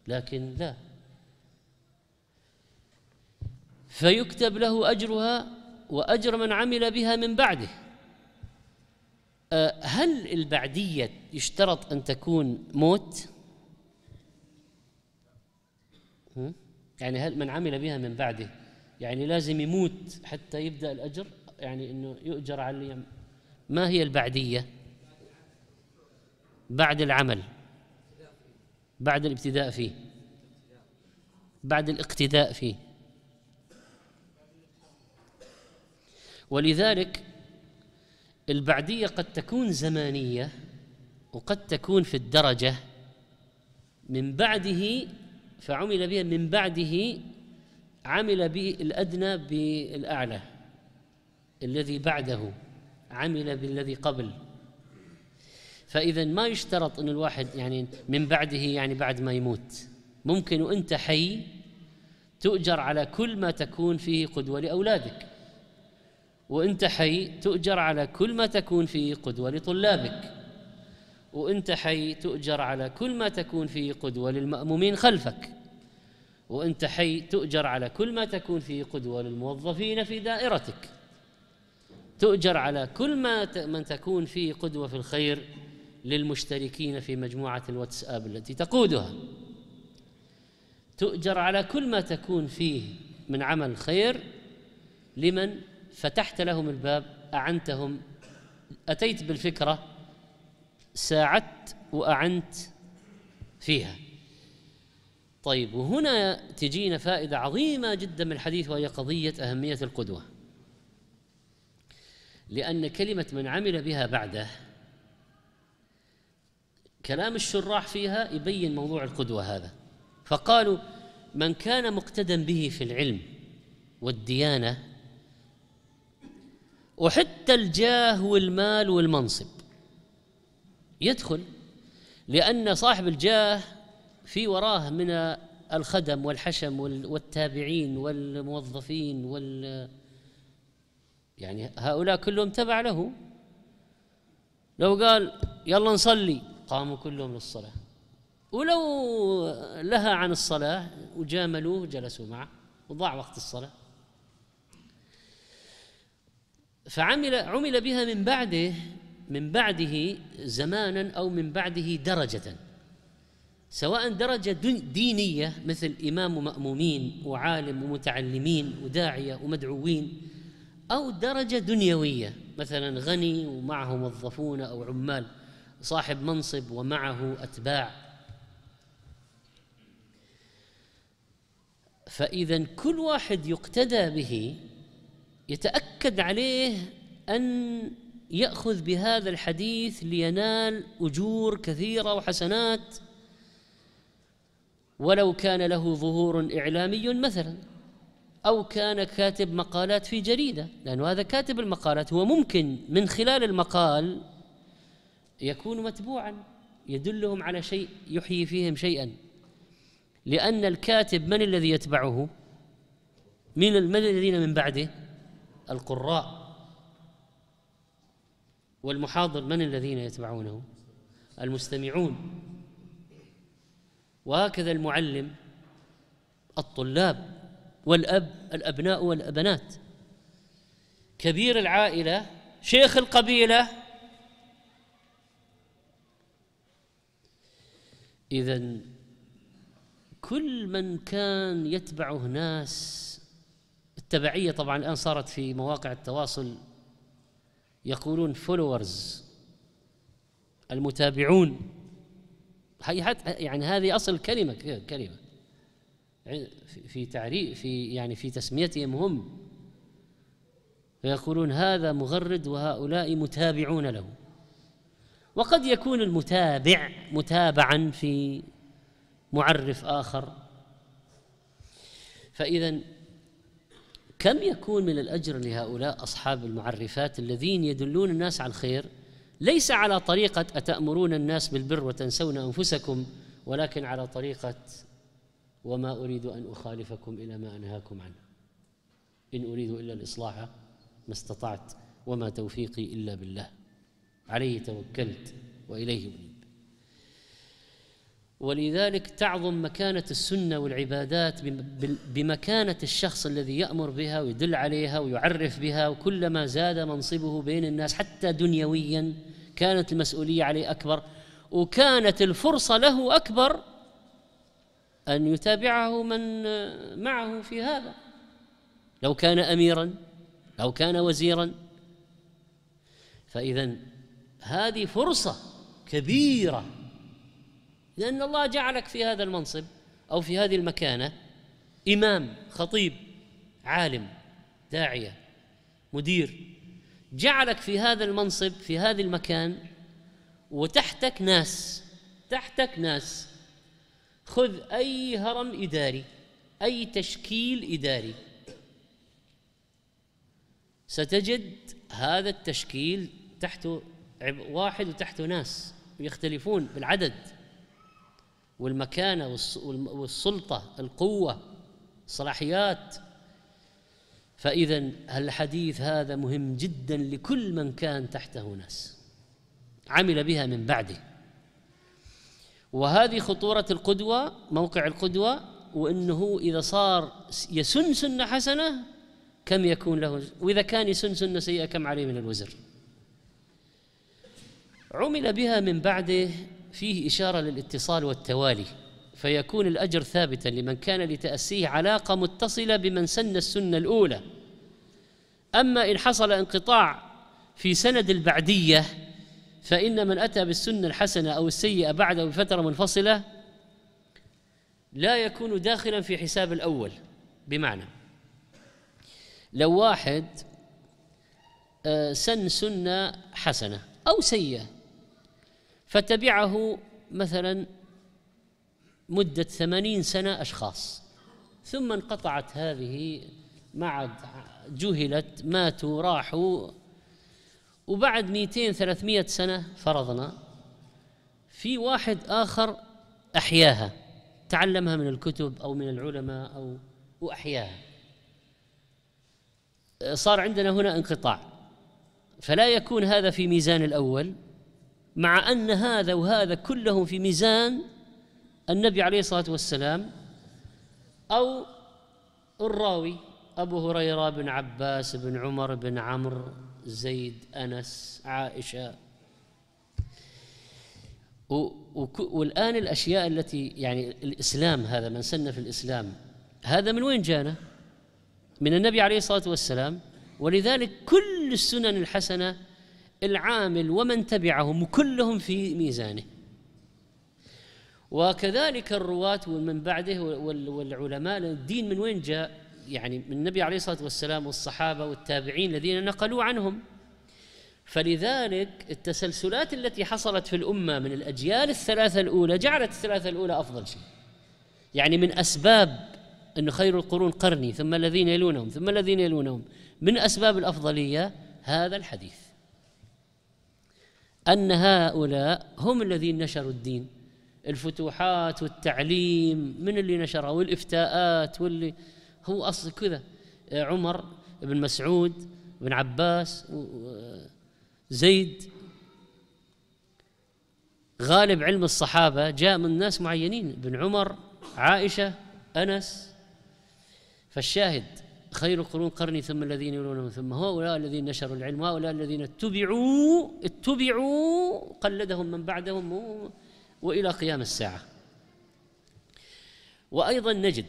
لكن لا فيكتب له أجرها وأجر من عمل بها من بعده أه، هل البعدية يشترط أن تكون موت؟ يعني هل من عمل بها من بعده يعني لازم يموت حتى يبدأ الأجر يعني أنه يؤجر على ما هي البعدية؟ بعد العمل بعد الابتداء فيه بعد الاقتداء فيه ولذلك البعدية قد تكون زمانية وقد تكون في الدرجة من بعده فعمل بها من بعده عمل بالأدنى بالأعلى الذي بعده عمل بالذي قبل فاذا ما يشترط ان الواحد يعني من بعده يعني بعد ما يموت ممكن وانت حي تؤجر على كل ما تكون فيه قدوه لاولادك وانت حي تؤجر على كل ما تكون فيه قدوه لطلابك وانت حي تؤجر على كل ما تكون فيه قدوه للمامومين خلفك وانت حي تؤجر على كل ما تكون فيه قدوه للموظفين في دائرتك تؤجر على كل ما من تكون فيه قدوه في الخير للمشتركين في مجموعة الواتساب التي تقودها تؤجر على كل ما تكون فيه من عمل خير لمن فتحت لهم الباب أعنتهم أتيت بالفكرة ساعدت وأعنت فيها طيب وهنا تجينا فائدة عظيمة جدا من الحديث وهي قضية أهمية القدوة لأن كلمة من عمل بها بعده كلام الشراح فيها يبين موضوع القدوة هذا فقالوا من كان مقتدا به في العلم والديانة وحتى الجاه والمال والمنصب يدخل لأن صاحب الجاه في وراه من الخدم والحشم والتابعين والموظفين وال يعني هؤلاء كلهم تبع له لو قال يلا نصلي قاموا كلهم للصلاة ولو لها عن الصلاة وجاملوه جلسوا معه وضاع وقت الصلاة فعمل عمل بها من بعده من بعده زمانا أو من بعده درجة سواء درجة دينية مثل إمام مأمومين وعالم ومتعلمين وداعية ومدعوين أو درجة دنيوية مثلا غني ومعه موظفون أو عمال صاحب منصب ومعه اتباع فاذا كل واحد يقتدى به يتاكد عليه ان ياخذ بهذا الحديث لينال اجور كثيره وحسنات ولو كان له ظهور اعلامي مثلا او كان كاتب مقالات في جريده لانه هذا كاتب المقالات هو ممكن من خلال المقال يكون متبوعا يدلهم على شيء يحيي فيهم شيئا لأن الكاتب من الذي يتبعه من الذين من بعده القراء والمحاضر من الذين يتبعونه المستمعون وهكذا المعلم الطلاب والأب الأبناء والأبنات كبير العائلة شيخ القبيلة إذا كل من كان يتبعه ناس التبعية طبعا الآن صارت في مواقع التواصل يقولون فولورز المتابعون هي يعني هذه أصل كلمة كلمة في تعريف في يعني في تسميتهم هم فيقولون هذا مغرد وهؤلاء متابعون له وقد يكون المتابع متابعا في معرف اخر فاذا كم يكون من الاجر لهؤلاء اصحاب المعرفات الذين يدلون الناس على الخير ليس على طريقه اتامرون الناس بالبر وتنسون انفسكم ولكن على طريقه وما اريد ان اخالفكم الى ما انهاكم عنه ان اريد الا الاصلاح ما استطعت وما توفيقي الا بالله عليه توكلت واليه انيب ولذلك تعظم مكانه السنه والعبادات بمكانه الشخص الذي يامر بها ويدل عليها ويعرف بها وكلما زاد منصبه بين الناس حتى دنيويا كانت المسؤوليه عليه اكبر وكانت الفرصه له اكبر ان يتابعه من معه في هذا لو كان اميرا لو كان وزيرا فاذا هذه فرصه كبيره لان الله جعلك في هذا المنصب او في هذه المكانه امام خطيب عالم داعيه مدير جعلك في هذا المنصب في هذا المكان وتحتك ناس تحتك ناس خذ اي هرم اداري اي تشكيل اداري ستجد هذا التشكيل تحته واحد وتحته ناس ويختلفون بالعدد والمكانة والسلطة القوة الصلاحيات فإذا الحديث هذا مهم جدا لكل من كان تحته ناس عمل بها من بعده وهذه خطورة القدوة موقع القدوة وأنه إذا صار يسن سنة حسنة كم يكون له وإذا كان يسن سنة سيئة كم عليه من الوزر عمل بها من بعده فيه إشارة للاتصال والتوالي فيكون الأجر ثابتا لمن كان لتأسيه علاقة متصلة بمن سن السنة الأولى أما إن حصل انقطاع في سند البعدية فإن من أتى بالسنة الحسنة أو السيئة بعده بفترة منفصلة لا يكون داخلا في حساب الأول بمعنى لو واحد آه، سن سنة حسنة أو سيئة فتبعه مثلا مدة ثمانين سنة أشخاص ثم انقطعت هذه ما عاد جهلت ماتوا راحوا وبعد 200 300 سنة فرضنا في واحد آخر أحياها تعلمها من الكتب أو من العلماء أو وأحياها صار عندنا هنا انقطاع فلا يكون هذا في ميزان الأول مع أن هذا وهذا كلهم في ميزان النبي عليه الصلاة والسلام أو الراوي أبو هريرة بن عباس بن عمر بن عمرو زيد أنس عائشة والآن الأشياء التي يعني الإسلام هذا من سن في الإسلام هذا من وين جانا؟ من النبي عليه الصلاة والسلام ولذلك كل السنن الحسنة العامل ومن تبعهم كلهم في ميزانه وكذلك الرواة ومن بعده والعلماء الدين من وين جاء يعني من النبي عليه الصلاة والسلام والصحابة والتابعين الذين نقلوا عنهم فلذلك التسلسلات التي حصلت في الأمة من الأجيال الثلاثة الأولى جعلت الثلاثة الأولى أفضل شيء يعني من أسباب أن خير القرون قرني ثم الذين يلونهم ثم الذين يلونهم من أسباب الأفضلية هذا الحديث أن هؤلاء هم الذين نشروا الدين الفتوحات والتعليم من اللي نشره والإفتاءات واللي هو أصل كذا عمر بن مسعود بن عباس زيد غالب علم الصحابة جاء من ناس معينين بن عمر عائشة أنس فالشاهد خير القرون قرني ثم الذين يلونهم ثم هؤلاء الذين نشروا العلم هؤلاء الذين اتبعوا اتبعوا قلدهم من بعدهم والى قيام الساعه وايضا نجد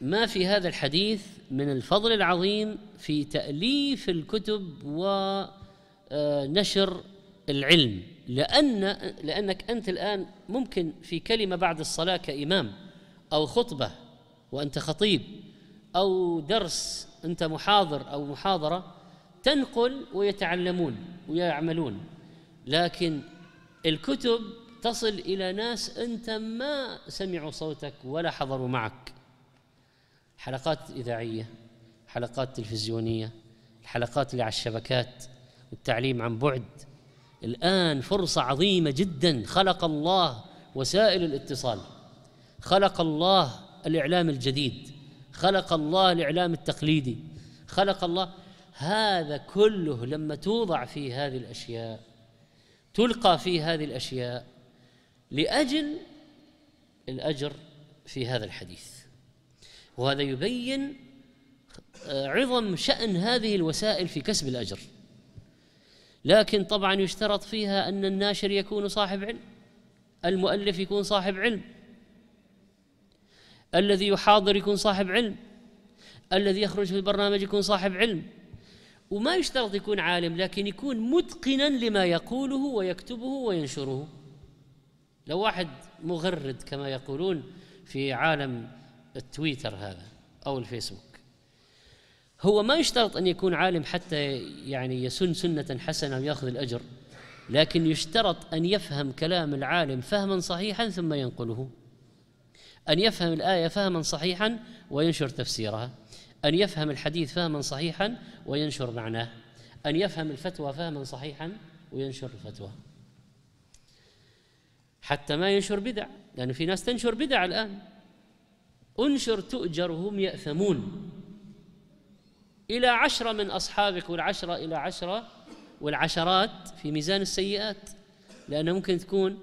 ما في هذا الحديث من الفضل العظيم في تاليف الكتب ونشر آه، العلم لان لانك انت الان ممكن في كلمه بعد الصلاه كامام او خطبه وانت خطيب او درس انت محاضر او محاضره تنقل ويتعلمون ويعملون لكن الكتب تصل الى ناس انت ما سمعوا صوتك ولا حضروا معك حلقات اذاعيه حلقات تلفزيونيه الحلقات اللي على الشبكات والتعليم عن بعد الان فرصه عظيمه جدا خلق الله وسائل الاتصال خلق الله الاعلام الجديد خلق الله الإعلام التقليدي خلق الله هذا كله لما توضع في هذه الأشياء تلقى في هذه الأشياء لأجل الأجر في هذا الحديث وهذا يبين عظم شأن هذه الوسائل في كسب الأجر لكن طبعا يشترط فيها أن الناشر يكون صاحب علم المؤلف يكون صاحب علم الذي يحاضر يكون صاحب علم الذي يخرج في البرنامج يكون صاحب علم وما يشترط يكون عالم لكن يكون متقنا لما يقوله ويكتبه وينشره لو واحد مغرد كما يقولون في عالم التويتر هذا او الفيسبوك هو ما يشترط ان يكون عالم حتى يعني يسن سنه حسنه وياخذ الاجر لكن يشترط ان يفهم كلام العالم فهما صحيحا ثم ينقله أن يفهم الآية فهما صحيحا وينشر تفسيرها أن يفهم الحديث فهما صحيحا وينشر معناه أن يفهم الفتوى فهما صحيحا وينشر الفتوى حتى ما ينشر بدع لأن في ناس تنشر بدع الآن انشر تؤجر وهم يأثمون إلى عشرة من أصحابك والعشرة إلى عشرة والعشرات في ميزان السيئات لأنها ممكن تكون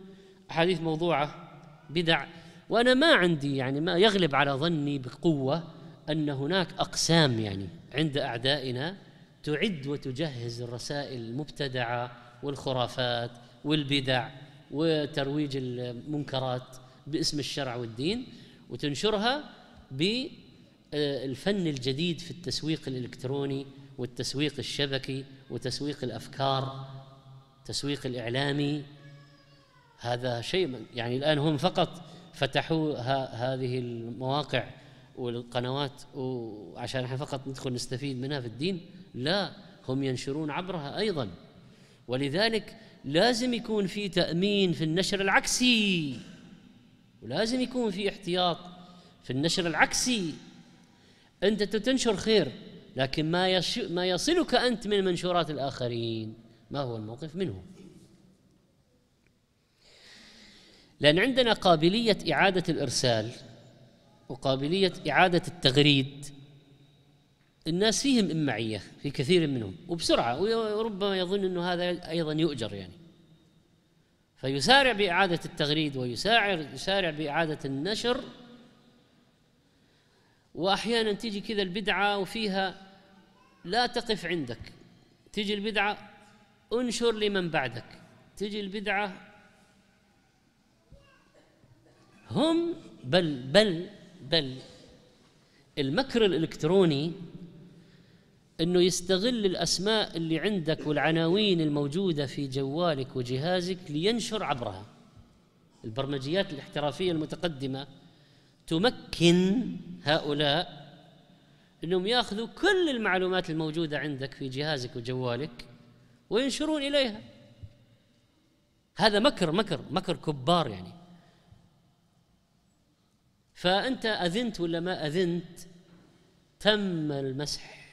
أحاديث موضوعة بدع وأنا ما عندي يعني ما يغلب على ظني بقوة أن هناك أقسام يعني عند أعدائنا تعد وتجهز الرسائل المبتدعة والخرافات والبدع وترويج المنكرات باسم الشرع والدين وتنشرها بالفن الجديد في التسويق الإلكتروني والتسويق الشبكي وتسويق الافكار تسويق الاعلامي هذا شيء يعني الان هم فقط فتحوا هذه المواقع والقنوات وعشان احنا فقط ندخل نستفيد منها في الدين لا هم ينشرون عبرها ايضا ولذلك لازم يكون في تامين في النشر العكسي ولازم يكون في احتياط في النشر العكسي انت تنشر خير لكن ما ما يصلك انت من منشورات الاخرين ما هو الموقف منهم لأن عندنا قابلية إعادة الإرسال وقابلية إعادة التغريد الناس فيهم إمعية في كثير منهم وبسرعة وربما يظن أنه هذا أيضا يؤجر يعني فيسارع بإعادة التغريد ويسارع يسارع بإعادة النشر وأحيانا تيجي كذا البدعة وفيها لا تقف عندك تيجي البدعة انشر لمن بعدك تيجي البدعة هم بل بل بل المكر الالكتروني انه يستغل الاسماء اللي عندك والعناوين الموجوده في جوالك وجهازك لينشر عبرها البرمجيات الاحترافيه المتقدمه تمكن هؤلاء انهم ياخذوا كل المعلومات الموجوده عندك في جهازك وجوالك وينشرون اليها هذا مكر مكر مكر كبار يعني فأنت أذنت ولا ما أذنت تم المسح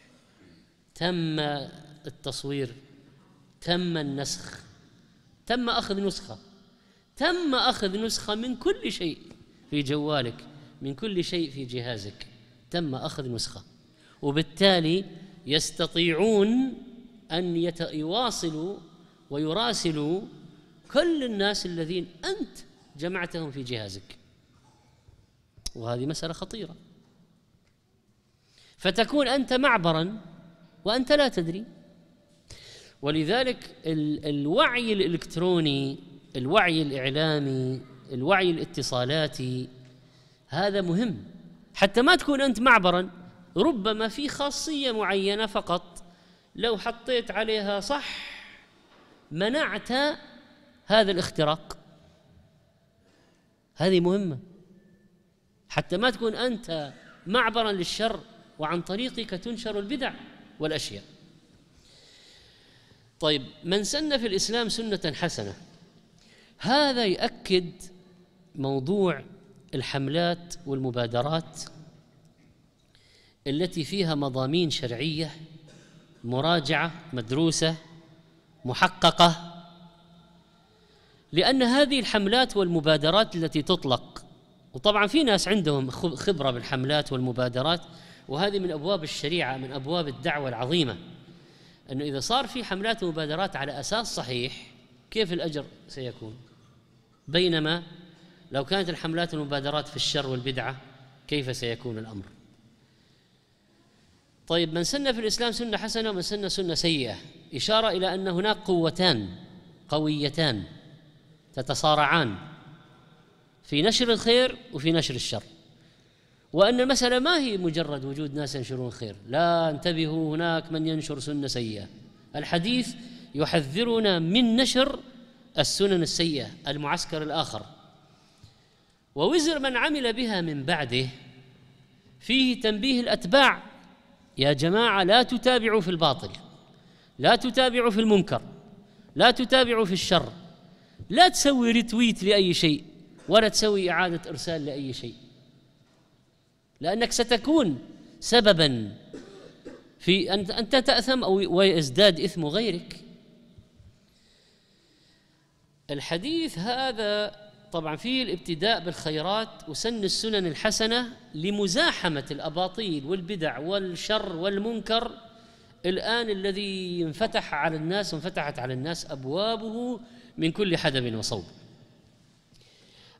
تم التصوير تم النسخ تم أخذ نسخة تم أخذ نسخة من كل شيء في جوالك من كل شيء في جهازك تم أخذ نسخة وبالتالي يستطيعون أن يواصلوا ويراسلوا كل الناس الذين أنت جمعتهم في جهازك وهذه مسألة خطيرة فتكون أنت معبرا وأنت لا تدري ولذلك الوعي الإلكتروني الوعي الإعلامي الوعي الاتصالاتي هذا مهم حتى ما تكون أنت معبرا ربما في خاصية معينة فقط لو حطيت عليها صح منعت هذا الاختراق هذه مهمه حتى ما تكون أنت معبرا للشر وعن طريقك تنشر البدع والأشياء طيب من سن في الإسلام سنة حسنة هذا يؤكد موضوع الحملات والمبادرات التي فيها مضامين شرعية مراجعة مدروسة محققة لأن هذه الحملات والمبادرات التي تطلق وطبعا في ناس عندهم خبرة بالحملات والمبادرات وهذه من أبواب الشريعة من أبواب الدعوة العظيمة أنه إذا صار في حملات ومبادرات على أساس صحيح كيف الأجر سيكون بينما لو كانت الحملات والمبادرات في الشر والبدعة كيف سيكون الأمر طيب من سن في الإسلام سنة حسنة ومن سن سنة سيئة إشارة إلى أن هناك قوتان قويتان تتصارعان في نشر الخير وفي نشر الشر وأن المسألة ما هي مجرد وجود ناس ينشرون خير لا انتبهوا هناك من ينشر سنة سيئة الحديث يحذرنا من نشر السنن السيئة المعسكر الآخر ووزر من عمل بها من بعده فيه تنبيه الأتباع يا جماعة لا تتابعوا في الباطل لا تتابعوا في المنكر لا تتابعوا في الشر لا تسوي ريتويت لأي شيء ولا تسوي إعادة إرسال لأي شيء لأنك ستكون سببا في أن أنت تأثم أو ويزداد إثم غيرك الحديث هذا طبعا فيه الابتداء بالخيرات وسن السنن الحسنة لمزاحمة الأباطيل والبدع والشر والمنكر الآن الذي انفتح على الناس وانفتحت على الناس أبوابه من كل حدب وصوب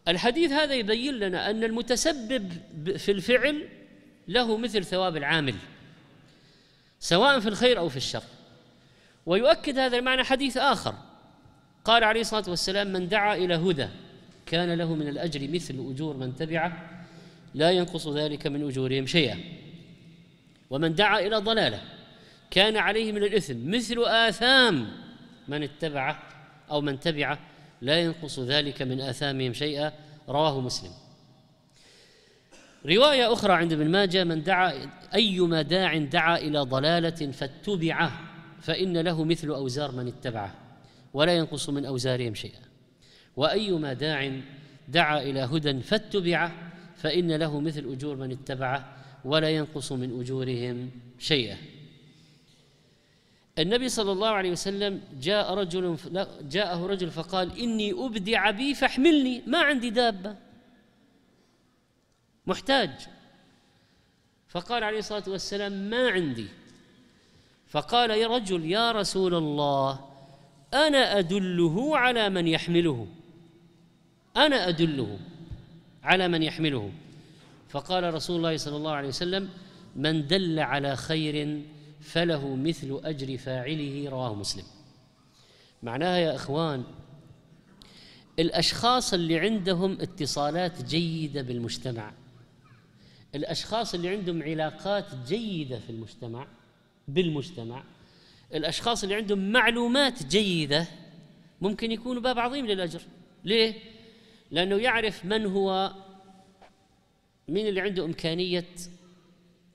الحديث هذا يبين لنا أن المتسبب في الفعل له مثل ثواب العامل سواء في الخير أو في الشر ويؤكد هذا المعنى حديث آخر قال عليه الصلاة والسلام من دعا إلى هدى كان له من الأجر مثل أجور من تبعه لا ينقص ذلك من أجورهم شيئا ومن دعا إلى ضلالة كان عليه من الإثم مثل آثام من اتبعه أو من تبعه لا ينقص ذلك من آثامهم شيئا رواه مسلم رواية أخرى عند ابن ماجه من دعا أيما داع دعا إلى ضلالة فاتبعه فإن له مثل أوزار من اتبعه ولا ينقص من أوزارهم شيئا وأيما داع دعا إلى هدى فاتبعه فإن له مثل أجور من اتبعه ولا ينقص من أجورهم شيئا النبي صلى الله عليه وسلم جاء رجل جاءه رجل فقال إني أبدع بي فاحملني ما عندي دابة محتاج فقال عليه الصلاة والسلام ما عندي فقال يا رجل يا رسول الله أنا أدله على من يحمله أنا أدله على من يحمله فقال رسول الله صلى الله عليه وسلم من دل على خير فله مثل أجر فاعله رواه مسلم معناها يا إخوان الأشخاص اللي عندهم اتصالات جيدة بالمجتمع الأشخاص اللي عندهم علاقات جيدة في المجتمع بالمجتمع الأشخاص اللي عندهم معلومات جيدة ممكن يكونوا باب عظيم للأجر ليه؟ لأنه يعرف من هو من اللي عنده إمكانية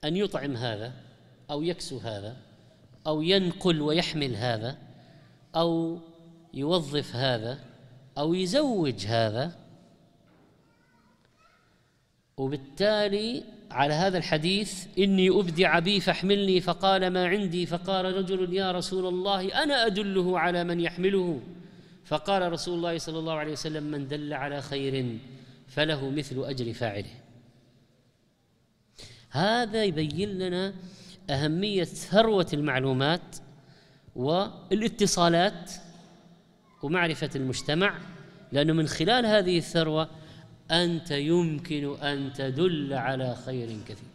أن يطعم هذا أو يكسو هذا أو ينقل ويحمل هذا أو يوظف هذا أو يزوج هذا وبالتالي على هذا الحديث إني أبدع بي فاحملني فقال ما عندي فقال رجل يا رسول الله أنا أدله على من يحمله فقال رسول الله صلى الله عليه وسلم من دل على خير فله مثل أجر فاعله هذا يبين لنا أهمية ثروة المعلومات والاتصالات ومعرفة المجتمع لأنه من خلال هذه الثروة أنت يمكن أن تدل على خير كثير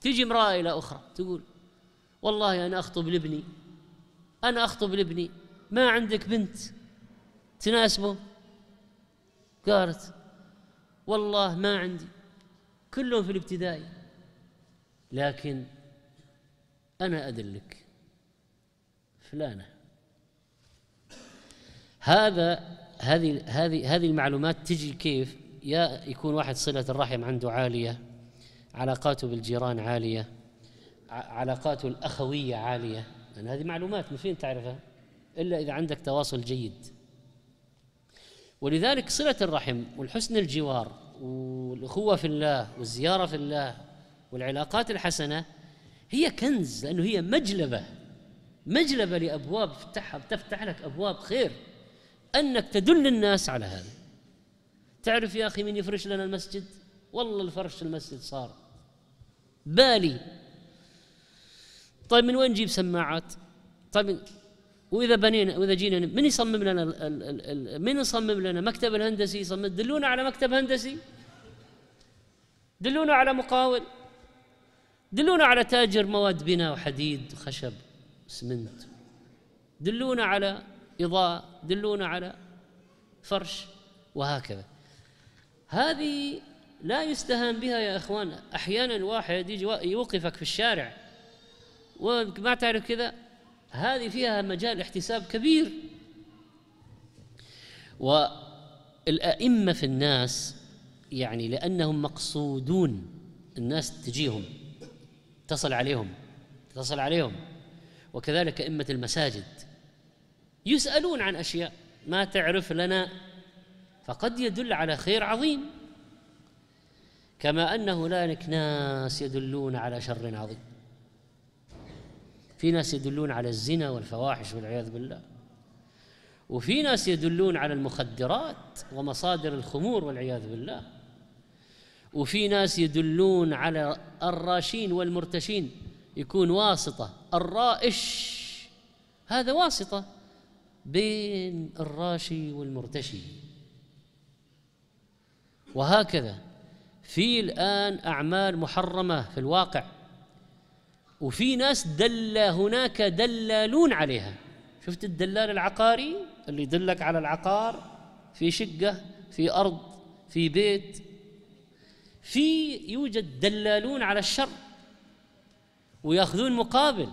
تجي امرأة إلى أخرى تقول والله أنا أخطب لابني أنا أخطب لابني ما عندك بنت تناسبه قالت والله ما عندي كلهم في الابتدائي لكن أنا أدلك فلانة هذا هذه هذه هذه المعلومات تجي كيف؟ يا يكون واحد صلة الرحم عنده عالية علاقاته بالجيران عالية علاقاته الأخوية عالية لأن هذه معلومات من فين تعرفها؟ إلا إذا عندك تواصل جيد ولذلك صلة الرحم والحسن الجوار والأخوة في الله والزيارة في الله والعلاقات الحسنة هي كنز لأنه هي مجلبة مجلبة لأبواب تفتحها بتفتح لك أبواب خير أنك تدل الناس على هذا تعرف يا أخي من يفرش لنا المسجد والله الفرش المسجد صار بالي طيب من وين نجيب سماعات طيب واذا بنينا واذا جينا من يصمم لنا الـ الـ الـ من يصمم لنا مكتب الهندسي يصمم دلونا على مكتب هندسي دلونا على مقاول دلونا على تاجر مواد بناء وحديد وخشب وسمنت دلونا على إضاءة دلونا على فرش وهكذا هذه لا يستهان بها يا إخوان أحيانا واحد يجي يوقفك في الشارع وما تعرف كذا هذه فيها مجال احتساب كبير والأئمة في الناس يعني لأنهم مقصودون الناس تجيهم اتصل عليهم اتصل عليهم وكذلك أئمة المساجد يسألون عن أشياء ما تعرف لنا فقد يدل على خير عظيم كما أن هنالك ناس يدلون على شر عظيم في ناس يدلون على الزنا والفواحش والعياذ بالله وفي ناس يدلون على المخدرات ومصادر الخمور والعياذ بالله وفي ناس يدلون على الراشين والمرتشين يكون واسطة الرائش هذا واسطة بين الراشي والمرتشي وهكذا في الآن أعمال محرمة في الواقع وفي ناس دل هناك دلالون عليها شفت الدلال العقاري اللي يدلك على العقار في شقة في أرض في بيت في يوجد دلالون على الشر وياخذون مقابل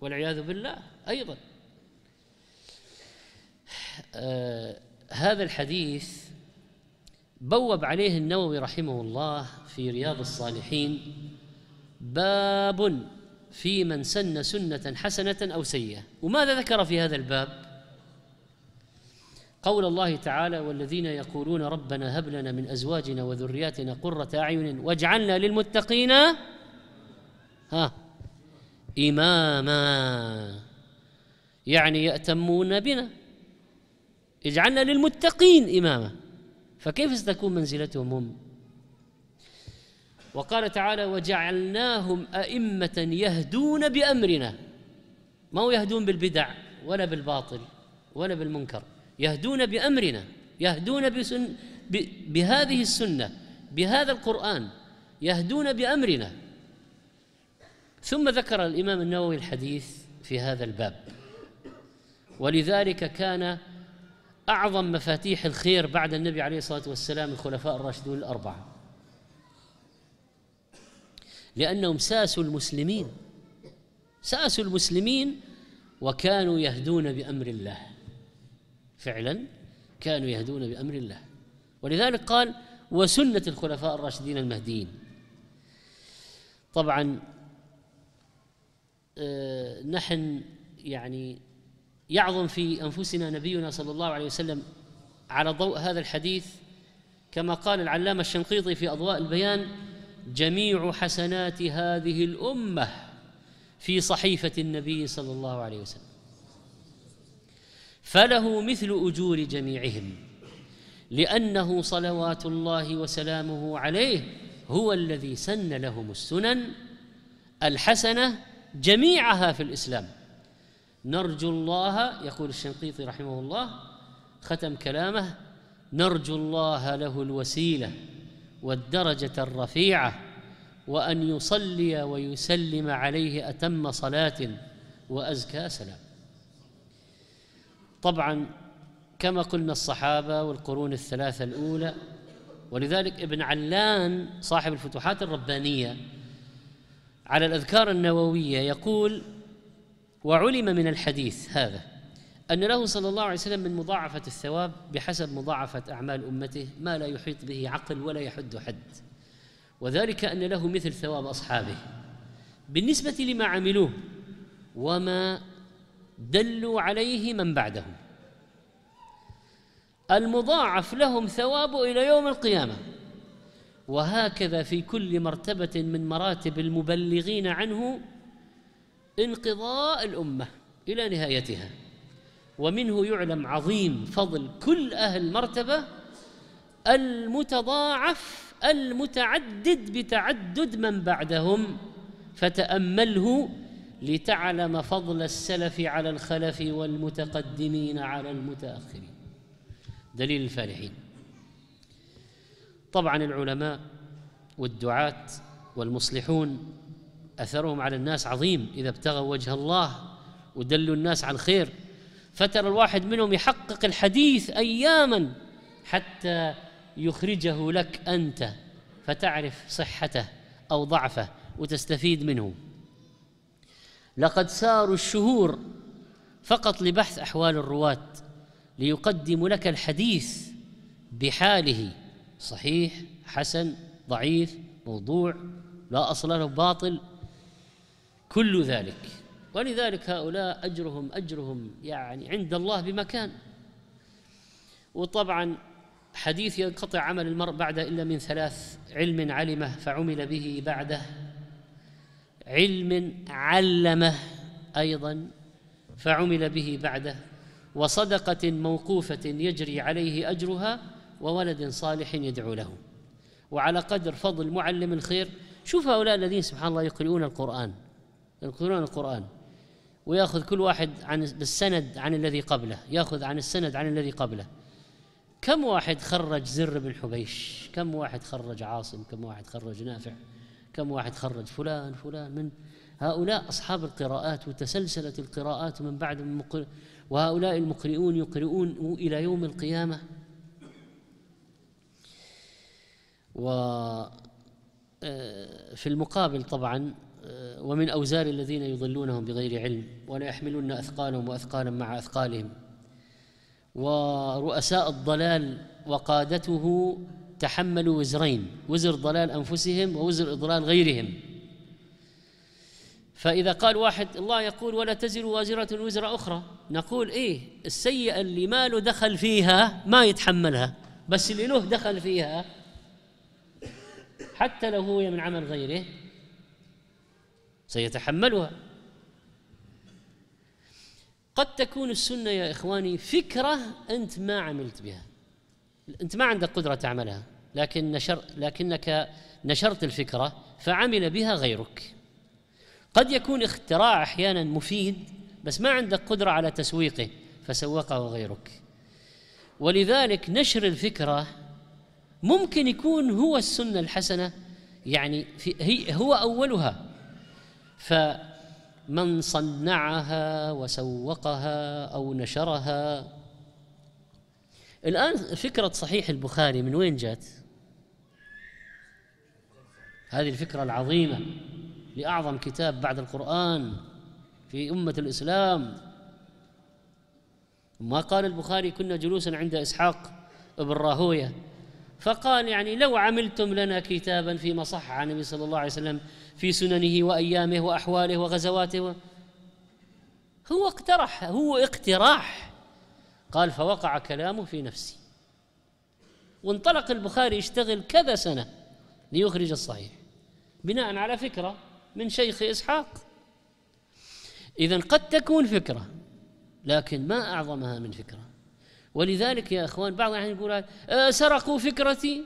والعياذ بالله ايضا آه هذا الحديث بوب عليه النووي رحمه الله في رياض الصالحين باب في من سن سنه حسنه او سيئه وماذا ذكر في هذا الباب قول الله تعالى والذين يقولون ربنا هب لنا من ازواجنا وذرياتنا قرة اعين واجعلنا للمتقين ها اماما يعني يأتمون بنا اجعلنا للمتقين اماما فكيف ستكون منزلتهم هم وقال تعالى وجعلناهم ائمه يهدون بامرنا ما هو يهدون بالبدع ولا بالباطل ولا بالمنكر يهدون بأمرنا يهدون بسن بهذه السنة بهذا القرآن يهدون بأمرنا ثم ذكر الإمام النووي الحديث في هذا الباب ولذلك كان أعظم مفاتيح الخير بعد النبي عليه الصلاة والسلام الخلفاء الراشدون الأربعة لأنهم ساسوا المسلمين ساسوا المسلمين وكانوا يهدون بأمر الله فعلا كانوا يهدون بامر الله ولذلك قال وسنه الخلفاء الراشدين المهديين طبعا آه، نحن يعني يعظم في انفسنا نبينا صلى الله عليه وسلم على ضوء هذا الحديث كما قال العلامه الشنقيطي في اضواء البيان جميع حسنات هذه الامه في صحيفه النبي صلى الله عليه وسلم فله مثل اجور جميعهم لانه صلوات الله وسلامه عليه هو الذي سن لهم السنن الحسنه جميعها في الاسلام نرجو الله يقول الشنقيطي رحمه الله ختم كلامه نرجو الله له الوسيله والدرجه الرفيعه وان يصلي ويسلم عليه اتم صلاه وازكى سلام طبعا كما قلنا الصحابة والقرون الثلاثة الأولى ولذلك ابن علان صاحب الفتوحات الربانية على الأذكار النووية يقول وعلم من الحديث هذا أن له صلى الله عليه وسلم من مضاعفة الثواب بحسب مضاعفة أعمال أمته ما لا يحيط به عقل ولا يحد حد وذلك أن له مثل ثواب أصحابه بالنسبة لما عملوه وما دلوا عليه من بعدهم المضاعف لهم ثوابه الى يوم القيامه وهكذا في كل مرتبه من مراتب المبلغين عنه انقضاء الامه الى نهايتها ومنه يعلم عظيم فضل كل اهل مرتبه المتضاعف المتعدد بتعدد من بعدهم فتامله لتعلم فضل السلف على الخلف والمتقدمين على المتاخرين دليل الفالحين طبعا العلماء والدعاة والمصلحون اثرهم على الناس عظيم اذا ابتغوا وجه الله ودلوا الناس على الخير فترى الواحد منهم يحقق الحديث اياما حتى يخرجه لك انت فتعرف صحته او ضعفه وتستفيد منه لقد ساروا الشهور فقط لبحث احوال الرواه ليقدموا لك الحديث بحاله صحيح حسن ضعيف موضوع لا اصل له باطل كل ذلك ولذلك هؤلاء اجرهم اجرهم يعني عند الله بمكان وطبعا حديث ينقطع عمل المرء بعده الا من ثلاث علم علمه فعمل به بعده علم علمه ايضا فعمل به بعده وصدقه موقوفه يجري عليه اجرها وولد صالح يدعو له وعلى قدر فضل معلم الخير شوف هؤلاء الذين سبحان الله يقرؤون القرآن يقرؤون القرآن ويأخذ كل واحد عن بالسند عن الذي قبله يأخذ عن السند عن الذي قبله كم واحد خرج زر بن حبيش كم واحد خرج عاصم كم واحد خرج نافع كم واحد خرج فلان فلان من هؤلاء أصحاب القراءات وتسلسلت القراءات من بعد المقر وهؤلاء المقرئون يقرؤون إلى يوم القيامة وفي آه، المقابل طبعا آه، ومن أوزار الذين يضلونهم بغير علم ولا يحملون أثقالهم وأثقالا مع أثقالهم ورؤساء الضلال وقادته تحملوا وزرين وزر ضلال انفسهم ووزر اضلال غيرهم فاذا قال واحد الله يقول ولا تزر وازره وزر اخرى نقول ايه السيئه اللي ما له دخل فيها ما يتحملها بس اللي له دخل فيها حتى لو هو من عمل غيره سيتحملها قد تكون السنه يا اخواني فكره انت ما عملت بها انت ما عندك قدره تعملها لكن نشر لكنك نشرت الفكره فعمل بها غيرك قد يكون اختراع احيانا مفيد بس ما عندك قدره على تسويقه فسوقه غيرك ولذلك نشر الفكره ممكن يكون هو السنه الحسنه يعني في هي هو اولها فمن صنعها وسوقها او نشرها الآن فكرة صحيح البخاري من وين جات؟ هذه الفكرة العظيمة لأعظم كتاب بعد القرآن في أمة الإسلام ما قال البخاري كنا جلوسا عند إسحاق بن راهوية فقال يعني لو عملتم لنا كتابا فيما صح عن النبي صلى الله عليه وسلم في سننه وأيامه وأحواله وغزواته هو اقترح هو اقتراح قال فوقع كلامه في نفسي وانطلق البخاري يشتغل كذا سنة ليخرج الصحيح بناء على فكرة من شيخ إسحاق إذا قد تكون فكرة لكن ما أعظمها من فكرة ولذلك يا إخوان بعض الأحيان يقول أه، سرقوا فكرتي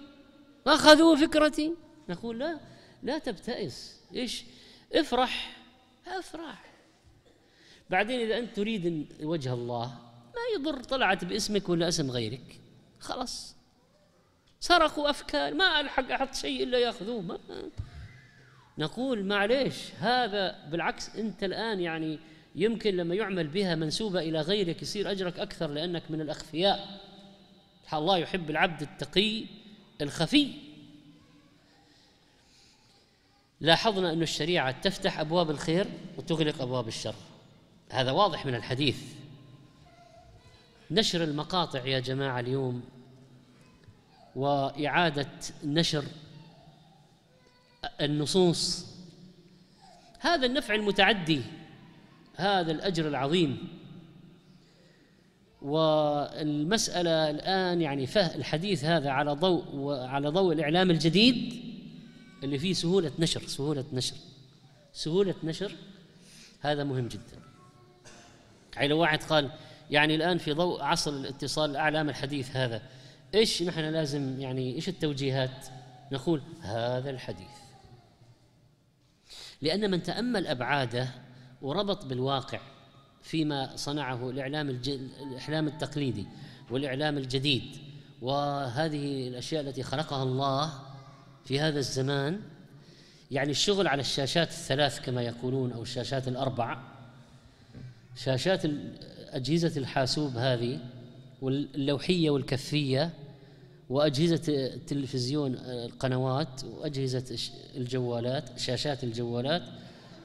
أخذوا فكرتي نقول لا لا تبتئس إيش افرح افرح بعدين إذا أنت تريد وجه الله ما يضر طلعت باسمك ولا اسم غيرك خلاص سرقوا أفكار ما ألحق أحط شيء إلا يأخذوه ما نقول معليش هذا بالعكس أنت الآن يعني يمكن لما يعمل بها منسوبة إلى غيرك يصير أجرك أكثر لأنك من الأخفياء الله يحب العبد التقي الخفي لاحظنا أن الشريعة تفتح أبواب الخير وتغلق أبواب الشر هذا واضح من الحديث نشر المقاطع يا جماعة اليوم وإعادة نشر النصوص هذا النفع المتعدي هذا الأجر العظيم والمسألة الآن يعني فه الحديث هذا على ضوء وعلى ضوء الإعلام الجديد اللي فيه سهولة نشر سهولة نشر سهولة نشر هذا مهم جدا يعني لو واحد قال يعني الآن في ضوء عصر الاتصال الأعلام الحديث هذا إيش نحن لازم يعني إيش التوجيهات نقول هذا الحديث لأن من تأمل أبعاده وربط بالواقع فيما صنعه الإعلام الإعلام التقليدي والإعلام الجديد وهذه الأشياء التي خلقها الله في هذا الزمان يعني الشغل على الشاشات الثلاث كما يقولون أو الشاشات الأربع شاشات أجهزة الحاسوب هذه واللوحية والكفية وأجهزة التلفزيون القنوات وأجهزة الجوالات شاشات الجوالات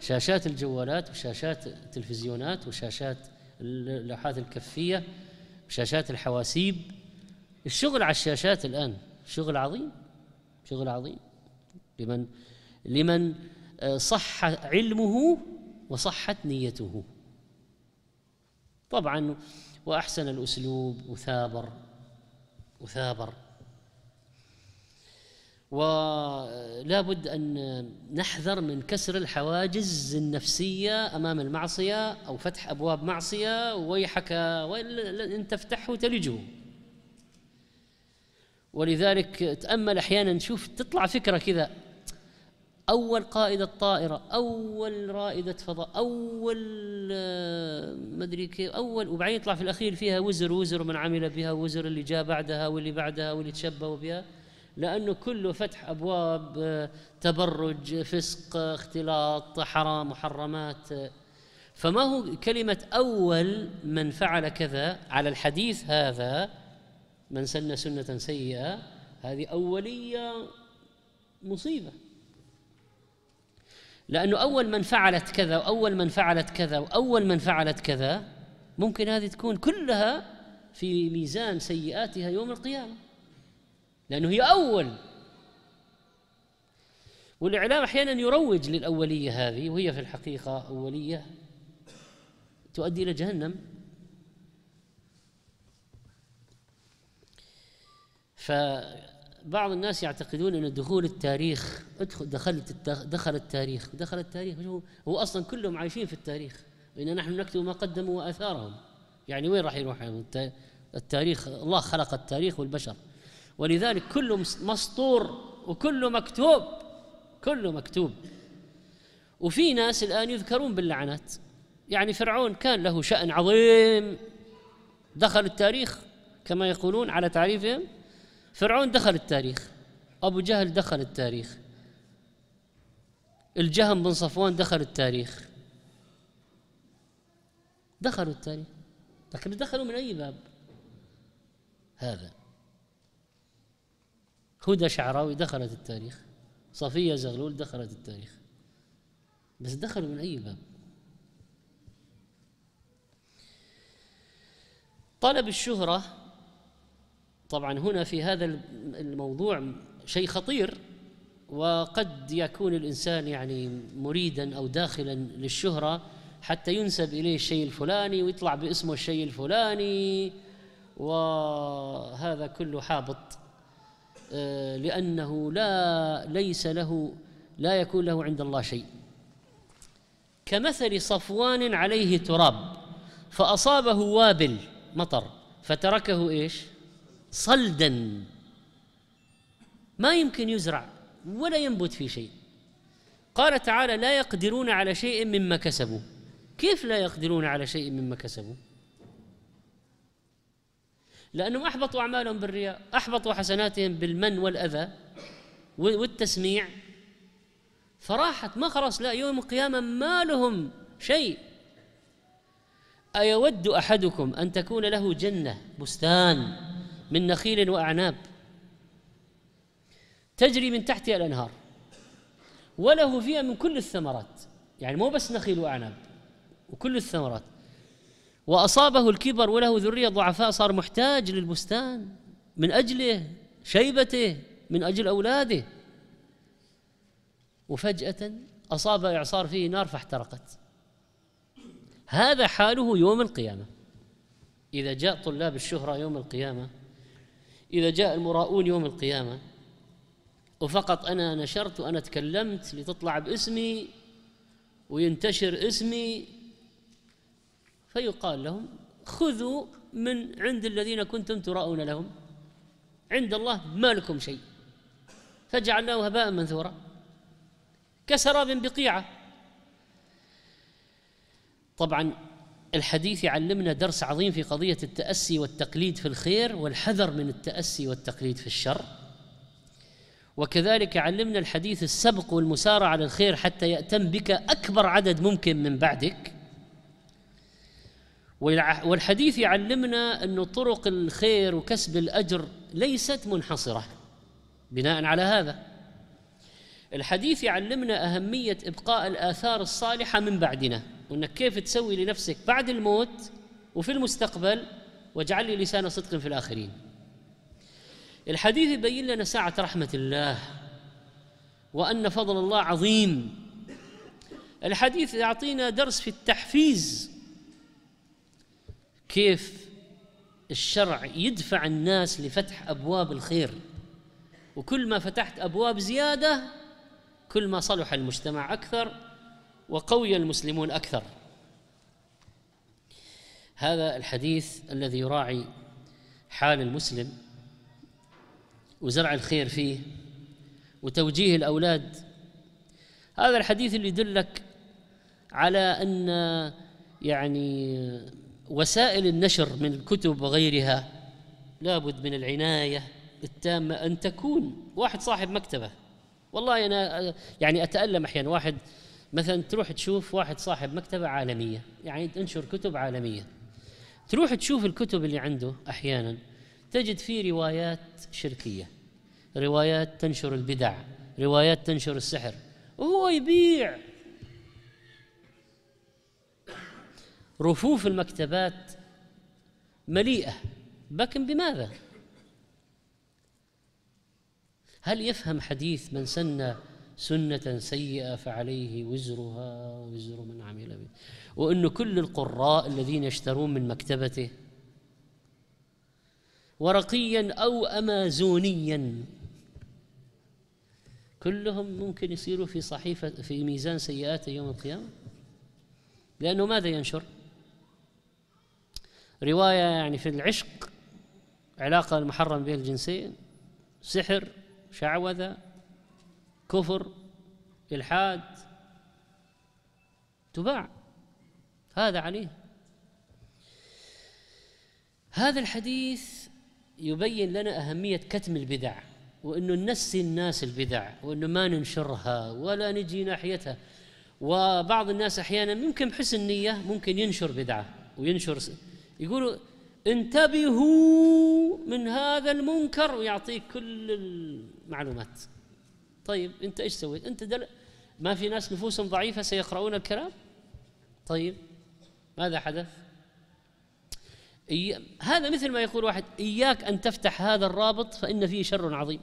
شاشات الجوالات وشاشات التلفزيونات وشاشات اللوحات الكفية وشاشات الحواسيب الشغل على الشاشات الآن شغل عظيم شغل عظيم لمن لمن آه، صح علمه وصحت نيته طبعا وأحسن الأسلوب وثابر وثابر ولا بد أن نحذر من كسر الحواجز النفسية أمام المعصية أو فتح أبواب معصية ويحك وإن تفتحه تلجه ولذلك تأمل أحيانا شوف تطلع فكرة كذا أول قائدة طائرة أول رائدة فضاء أول آه، مدري كيف أول وبعدين يطلع في الأخير فيها وزر وزر من عمل بها وزر اللي جاء بعدها واللي بعدها واللي تشبهوا بها لأنه كله فتح أبواب آه، تبرج فسق اختلاط حرام محرمات آه. فما هو كلمة أول من فعل كذا على الحديث هذا من سن سنة سيئة هذه أولية مصيبة لأنه أول من فعلت كذا وأول من فعلت كذا وأول من فعلت كذا ممكن هذه تكون كلها في ميزان سيئاتها يوم القيامة لأنه هي أول والإعلام أحيانا يروج للأولية هذه وهي في الحقيقة أولية تؤدي إلى جهنم ف بعض الناس يعتقدون ان دخول التاريخ ادخل دخلت دخل التاريخ دخل التاريخ هو, هو اصلا كلهم عايشين في التاريخ ان نحن نكتب ما قدموا واثارهم يعني وين راح يروح التاريخ الله خلق التاريخ والبشر ولذلك كله مسطور وكله مكتوب كله مكتوب وفي ناس الان يذكرون باللعنات يعني فرعون كان له شأن عظيم دخل التاريخ كما يقولون على تعريفهم فرعون دخل التاريخ أبو جهل دخل التاريخ الجهم بن صفوان دخل التاريخ دخلوا التاريخ لكن دخلوا من أي باب هذا هدى شعراوي دخلت التاريخ صفية زغلول دخلت التاريخ بس دخلوا من أي باب طلب الشهرة طبعا هنا في هذا الموضوع شيء خطير وقد يكون الانسان يعني مريدا او داخلا للشهره حتى ينسب اليه الشيء الفلاني ويطلع باسمه الشيء الفلاني وهذا كله حابط آه، لانه لا ليس له لا يكون له عند الله شيء كمثل صفوان عليه تراب فاصابه وابل مطر فتركه ايش؟ صلدا ما يمكن يزرع ولا ينبت في شيء قال تعالى لا يقدرون على شيء مما كسبوا كيف لا يقدرون على شيء مما كسبوا لأنهم أحبطوا أعمالهم بالرياء أحبطوا حسناتهم بالمن والأذى والتسميع فراحت ما خلاص لا يوم القيامة ما لهم شيء أيود أحدكم أن تكون له جنة بستان من نخيل واعناب تجري من تحتها الانهار وله فيها من كل الثمرات يعني مو بس نخيل واعناب وكل الثمرات واصابه الكبر وله ذريه ضعفاء صار محتاج للبستان من اجله شيبته من اجل اولاده وفجاه اصاب اعصار فيه نار فاحترقت هذا حاله يوم القيامه اذا جاء طلاب الشهره يوم القيامه إذا جاء المراؤون يوم القيامة وفقط أنا نشرت وأنا تكلمت لتطلع باسمي وينتشر اسمي فيقال لهم خذوا من عند الذين كنتم تراؤون لهم عند الله ما لكم شيء فجعلناه هباء منثورا كسراب بقيعه طبعا الحديث يعلمنا درس عظيم في قضية التأسي والتقليد في الخير والحذر من التأسي والتقليد في الشر وكذلك علمنا الحديث السبق والمسارعة على الخير حتى يأتم بك أكبر عدد ممكن من بعدك والحديث يعلمنا أن طرق الخير وكسب الأجر ليست منحصرة بناء على هذا الحديث يعلمنا أهمية إبقاء الآثار الصالحة من بعدنا وانك كيف تسوي لنفسك بعد الموت وفي المستقبل واجعل لي لسان صدق في الاخرين الحديث يبين لنا ساعه رحمه الله وان فضل الله عظيم الحديث يعطينا درس في التحفيز كيف الشرع يدفع الناس لفتح ابواب الخير وكل ما فتحت ابواب زياده كل ما صلح المجتمع اكثر وقوي المسلمون أكثر هذا الحديث الذي يراعي حال المسلم وزرع الخير فيه وتوجيه الأولاد هذا الحديث اللي يدلك على أن يعني وسائل النشر من الكتب وغيرها لابد من العناية التامة أن تكون واحد صاحب مكتبة والله أنا يعني أتألم أحيانا واحد مثلا تروح تشوف واحد صاحب مكتبة عالمية يعني تنشر كتب عالمية تروح تشوف الكتب اللي عنده أحيانا تجد فيه روايات شركية روايات تنشر البدع روايات تنشر السحر وهو يبيع رفوف المكتبات مليئة لكن بماذا؟ هل يفهم حديث من سن سنة سيئة فعليه وزرها وزر من عمل به وأن كل القراء الذين يشترون من مكتبته ورقيا أو أمازونيا كلهم ممكن يصيروا في صحيفة في ميزان سيئاته يوم القيامة لأنه ماذا ينشر؟ رواية يعني في العشق علاقة المحرم بين الجنسين سحر شعوذة كفر إلحاد تباع هذا عليه هذا الحديث يبين لنا أهمية كتم البدع وأنه ننسي الناس البدع وأنه ما ننشرها ولا نجي ناحيتها وبعض الناس أحيانا ممكن بحسن نية ممكن ينشر بدعة وينشر يقولوا انتبهوا من هذا المنكر ويعطيك كل المعلومات طيب انت ايش سويت انت دل... ما في ناس نفوسهم ضعيفه سيقرؤون الكلام طيب ماذا حدث إي... هذا مثل ما يقول واحد اياك ان تفتح هذا الرابط فان فيه شر عظيم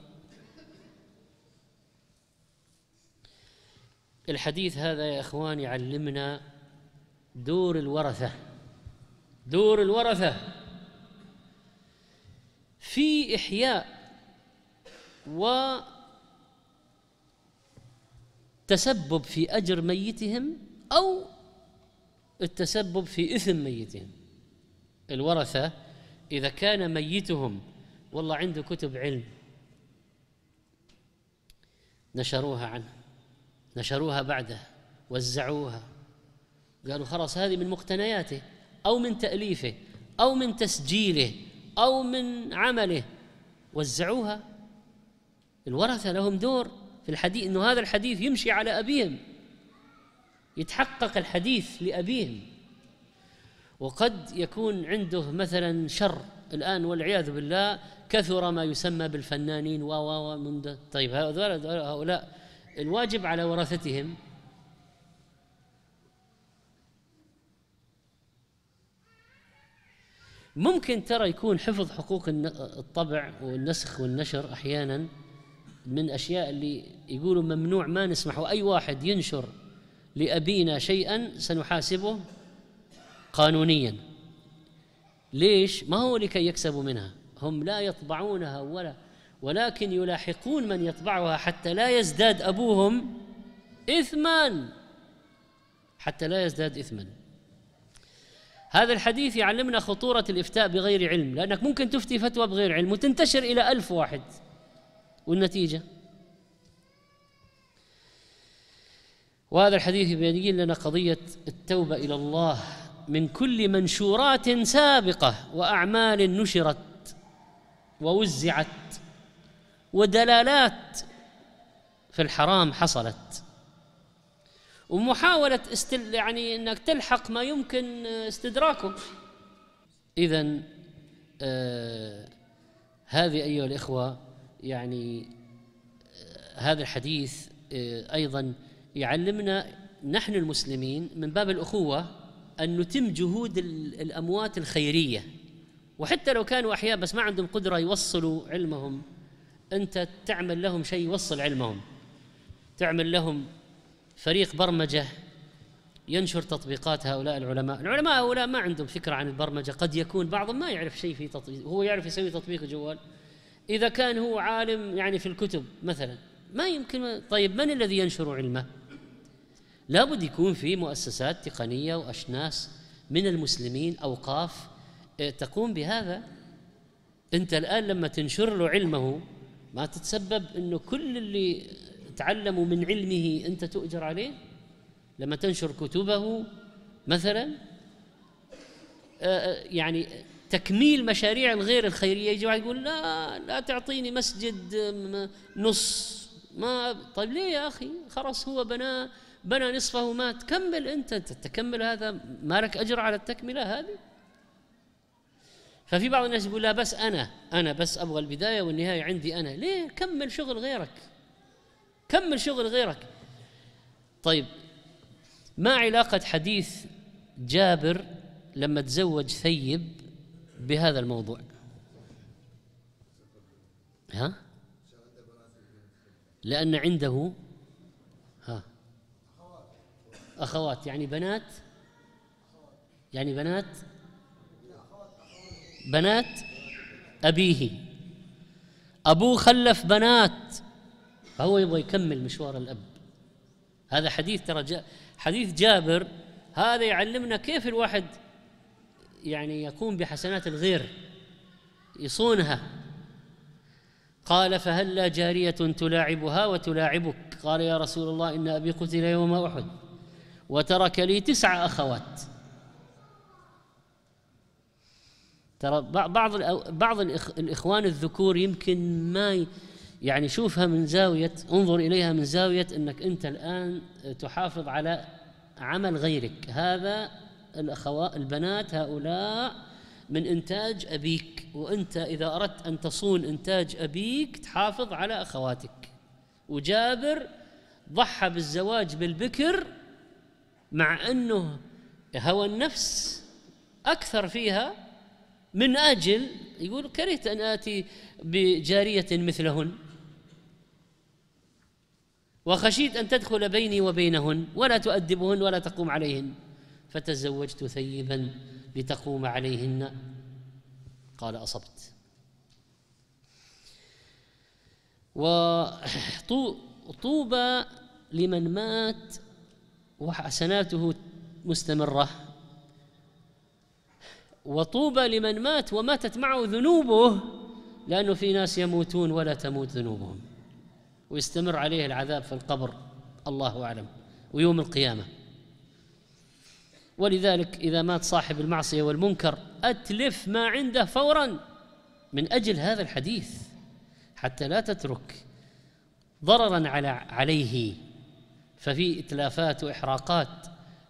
الحديث هذا يا اخوان يعلمنا دور الورثه دور الورثه في احياء و التسبب في اجر ميتهم او التسبب في اثم ميتهم الورثه اذا كان ميتهم والله عنده كتب علم نشروها عنه نشروها بعده وزعوها قالوا خلاص هذه من مقتنياته او من تاليفه او من تسجيله او من عمله وزعوها الورثه لهم دور في الحديث انه هذا الحديث يمشي على ابيهم يتحقق الحديث لابيهم وقد يكون عنده مثلا شر الان والعياذ بالله كثر ما يسمى بالفنانين و و من طيب هؤلاء الواجب على ورثتهم ممكن ترى يكون حفظ حقوق الطبع والنسخ والنشر احيانا من أشياء اللي يقولوا ممنوع ما نسمح وأي واحد ينشر لأبينا شيئا سنحاسبه قانونيا ليش ما هو لكي يكسبوا منها هم لا يطبعونها ولا ولكن يلاحقون من يطبعها حتى لا يزداد أبوهم إثما حتى لا يزداد إثما هذا الحديث يعلمنا خطورة الإفتاء بغير علم لأنك ممكن تفتي فتوى بغير علم وتنتشر إلى ألف واحد والنتيجة وهذا الحديث يبين لنا قضية التوبة إلى الله من كل منشورات سابقة وأعمال نشرت ووزعت ودلالات في الحرام حصلت ومحاولة استل يعني أنك تلحق ما يمكن استدراكه إذا آه هذه أيها الإخوة يعني آه، هذا الحديث آه، أيضا يعلمنا نحن المسلمين من باب الأخوة أن نتم جهود الأموات الخيرية وحتى لو كانوا أحياء بس ما عندهم قدرة يوصلوا علمهم أنت تعمل لهم شيء يوصل علمهم تعمل لهم فريق برمجة ينشر تطبيقات هؤلاء العلماء العلماء هؤلاء ما عندهم فكرة عن البرمجة قد يكون بعضهم ما يعرف شيء في تطبيق هو يعرف يسوي تطبيق جوال إذا كان هو عالم يعني في الكتب مثلا ما يمكن طيب من الذي ينشر علمه؟ لابد يكون في مؤسسات تقنية وأشناس من المسلمين أوقاف آه، تقوم بهذا أنت الآن لما تنشر له علمه ما تتسبب أنه كل اللي تعلموا من علمه أنت تؤجر عليه لما تنشر كتبه مثلا آه، آه، يعني تكميل مشاريع الغير الخيريه يجي واحد يقول لا لا تعطيني مسجد نص ما طيب ليه يا اخي خلاص هو بناه بنى نصفه ومات كمل انت تكمل هذا ما لك اجر على التكمله هذه ففي بعض الناس يقول لا بس انا انا بس ابغى البدايه والنهايه عندي انا ليه كمل شغل غيرك كمل شغل غيرك طيب ما علاقه حديث جابر لما تزوج ثيب بهذا الموضوع ها لأن عنده ها أخوات يعني بنات يعني بنات بنات أبيه أبوه خلف بنات فهو يبغى يكمل مشوار الأب هذا حديث ترى حديث جابر هذا يعلمنا كيف الواحد يعني يقوم بحسنات الغير يصونها قال فهل لا جارية تلاعبها وتلاعبك قال يا رسول الله إن أبي قتل يوم أحد وترك لي تسع أخوات ترى بعض بعض الإخوان الذكور يمكن ما يعني شوفها من زاوية انظر إليها من زاوية أنك أنت الآن تحافظ على عمل غيرك هذا الأخوات البنات هؤلاء من إنتاج أبيك وأنت إذا أردت أن تصون إنتاج أبيك تحافظ على أخواتك وجابر ضحى بالزواج بالبكر مع أنه هوى النفس أكثر فيها من أجل يقول كرهت أن آتي بجارية مثلهن وخشيت أن تدخل بيني وبينهن ولا تؤدبهن ولا تقوم عليهن فتزوجت ثيبا لتقوم عليهن قال أصبت وطوبى لمن مات وحسناته مستمرة وطوبى لمن مات وماتت معه ذنوبه لأنه في ناس يموتون ولا تموت ذنوبهم ويستمر عليه العذاب في القبر الله أعلم ويوم القيامة ولذلك إذا مات صاحب المعصية والمنكر أتلف ما عنده فورا من أجل هذا الحديث حتى لا تترك ضررا على عليه ففي إتلافات وإحراقات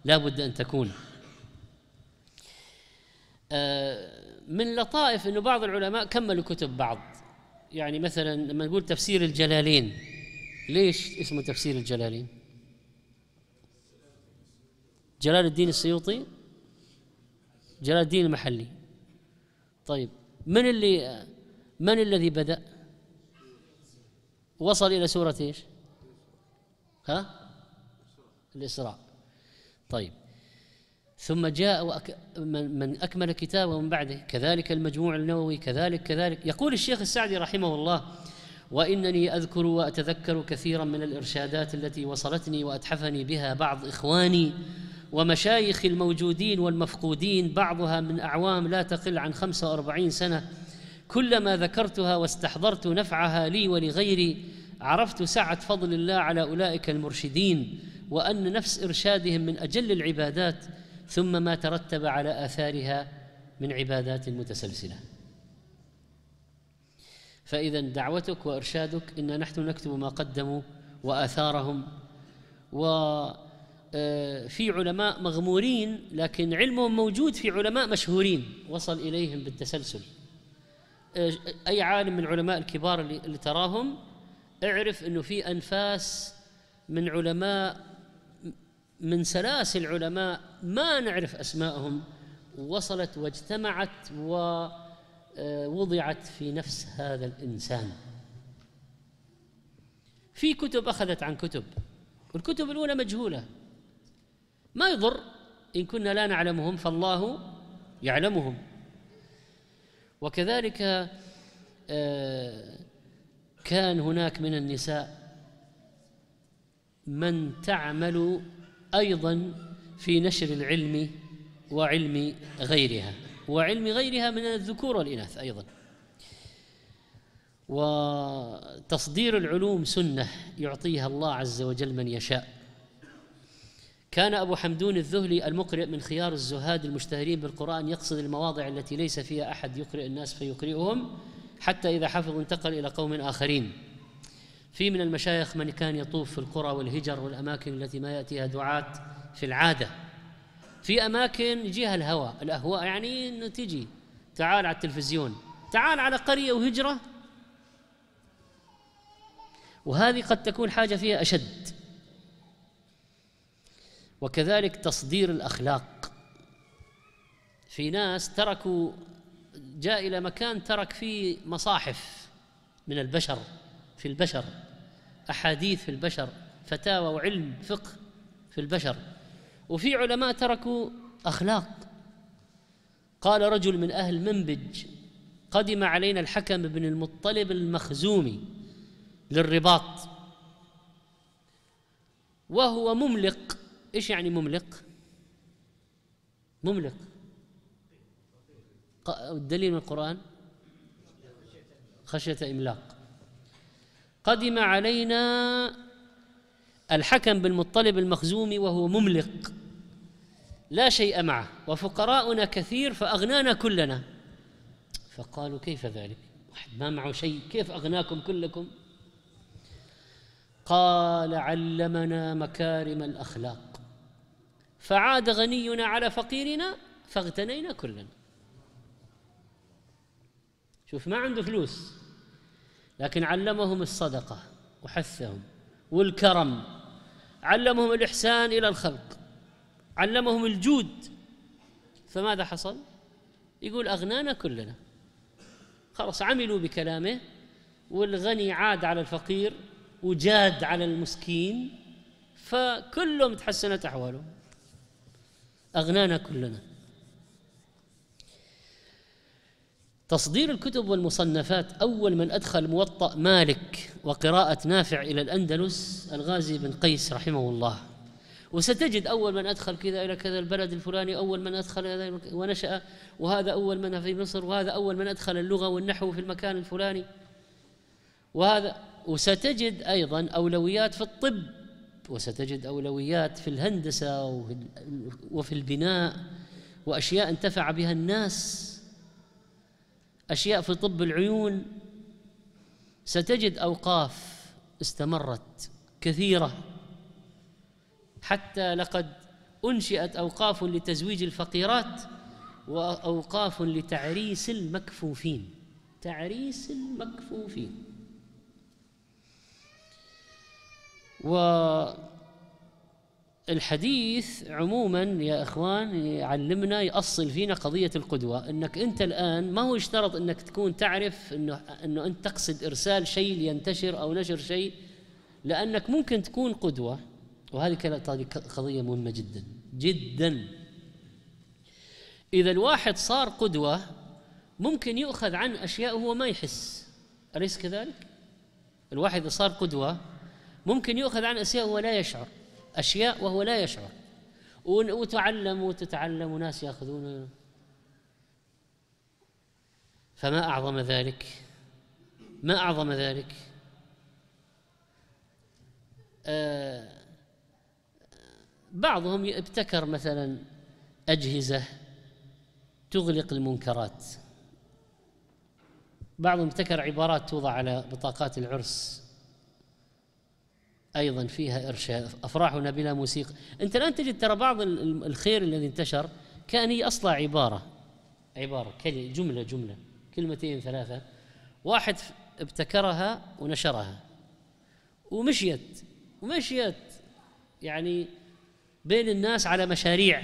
لا بد أن تكون آه، من لطائف أنه بعض العلماء كملوا كتب بعض يعني مثلا لما نقول تفسير الجلالين ليش اسمه تفسير الجلالين جلال الدين السيوطي جلال الدين المحلي طيب من اللي من الذي بدأ وصل إلى سورة إيش ها الإسراء طيب ثم جاء وأك... من أكمل كتابه من بعده كذلك المجموع النووي كذلك كذلك يقول الشيخ السعدي رحمه الله وإنني أذكر وأتذكر كثيرا من الإرشادات التي وصلتني وأتحفني بها بعض إخواني ومشايخ الموجودين والمفقودين بعضها من أعوام لا تقل عن 45 سنة كلما ذكرتها واستحضرت نفعها لي ولغيري عرفت سعة فضل الله على أولئك المرشدين وأن نفس إرشادهم من أجل العبادات ثم ما ترتب على آثارها من عبادات متسلسلة فإذا دعوتك وإرشادك إن نحن نكتب ما قدموا وآثارهم و آه، في علماء مغمورين لكن علمهم موجود في علماء مشهورين وصل اليهم بالتسلسل آه، اي عالم من علماء الكبار اللي تراهم اعرف انه في انفاس من علماء من سلاسل علماء ما نعرف اسمائهم وصلت واجتمعت ووضعت آه، في نفس هذا الانسان في كتب اخذت عن كتب الكتب الاولى مجهوله ما يضر إن كنا لا نعلمهم فالله يعلمهم وكذلك آه، كان هناك من النساء من تعمل أيضا في نشر العلم وعلم غيرها وعلم غيرها من الذكور والإناث أيضا وتصدير العلوم سنة يعطيها الله عز وجل من يشاء كان أبو حمدون الذهلي المقرئ من خيار الزهاد المشتهرين بالقرآن يقصد المواضع التي ليس فيها أحد يقرئ الناس فيقرئهم حتى إذا حفظ انتقل إلى قوم آخرين في من المشايخ من كان يطوف في القرى والهجر والأماكن التي ما يأتيها دعاة في العادة في أماكن يجيها الهوى الأهواء يعني أنه تجي تعال على التلفزيون تعال على قرية وهجرة وهذه قد تكون حاجة فيها أشد وكذلك تصدير الاخلاق في ناس تركوا جاء الى مكان ترك فيه مصاحف من البشر في البشر احاديث في البشر فتاوى وعلم فقه في البشر وفي علماء تركوا اخلاق قال رجل من اهل منبج قدم علينا الحكم بن المطلب المخزومي للرباط وهو مملق ايش يعني مملق مملق الدليل من القرآن خشية إملاق قدم علينا الحكم بن المخزوم المخزومي وهو مملق لا شيء معه وفقراؤنا كثير فأغنانا كلنا فقالوا كيف ذلك واحد ما معه شيء كيف أغناكم كلكم قال علمنا مكارم الأخلاق فعاد غنينا على فقيرنا فاغتنينا كلنا شوف ما عنده فلوس لكن علمهم الصدقة وحثهم والكرم علمهم الإحسان إلى الخلق علمهم الجود فماذا حصل؟ يقول أغنانا كلنا خلاص عملوا بكلامه والغني عاد على الفقير وجاد على المسكين فكلهم تحسنت أحوالهم أغنانا كلنا تصدير الكتب والمصنفات أول من أدخل موطأ مالك وقراءة نافع إلى الأندلس الغازي بن قيس رحمه الله وستجد أول من أدخل كذا إلى كذا البلد الفلاني أول من أدخل ونشأ وهذا أول من في مصر وهذا أول من أدخل اللغة والنحو في المكان الفلاني وهذا وستجد أيضا أولويات في الطب وستجد أولويات في الهندسة وفي, البناء وأشياء انتفع بها الناس أشياء في طب العيون ستجد أوقاف استمرت كثيرة حتى لقد أنشئت أوقاف لتزويج الفقيرات وأوقاف لتعريس المكفوفين تعريس المكفوفين والحديث عموما يا اخوان يعلمنا يأصل فينا قضيه القدوه انك انت الان ما هو يشترط انك تكون تعرف انه انه انت تقصد ارسال شيء لينتشر او نشر شيء لانك ممكن تكون قدوه وهذه قضيه مهمه جدا جدا اذا الواحد صار قدوه ممكن يؤخذ عن اشياء هو ما يحس اليس كذلك الواحد اذا صار قدوه ممكن يؤخذ عن أشياء وهو لا يشعر أشياء وهو لا يشعر وتعلم وتتعلم وناس يأخذون فما أعظم ذلك ما أعظم ذلك آه، بعضهم ابتكر مثلا أجهزة تغلق المنكرات بعضهم ابتكر عبارات توضع على بطاقات العرس أيضا فيها إرشاد أفراحنا بلا موسيقى أنت الآن تجد ترى بعض الخير الذي انتشر كان هي أصلا عبارة عبارة كلمة جملة جملة كلمتين ثلاثة واحد ابتكرها ونشرها ومشيت ومشيت يعني بين الناس على مشاريع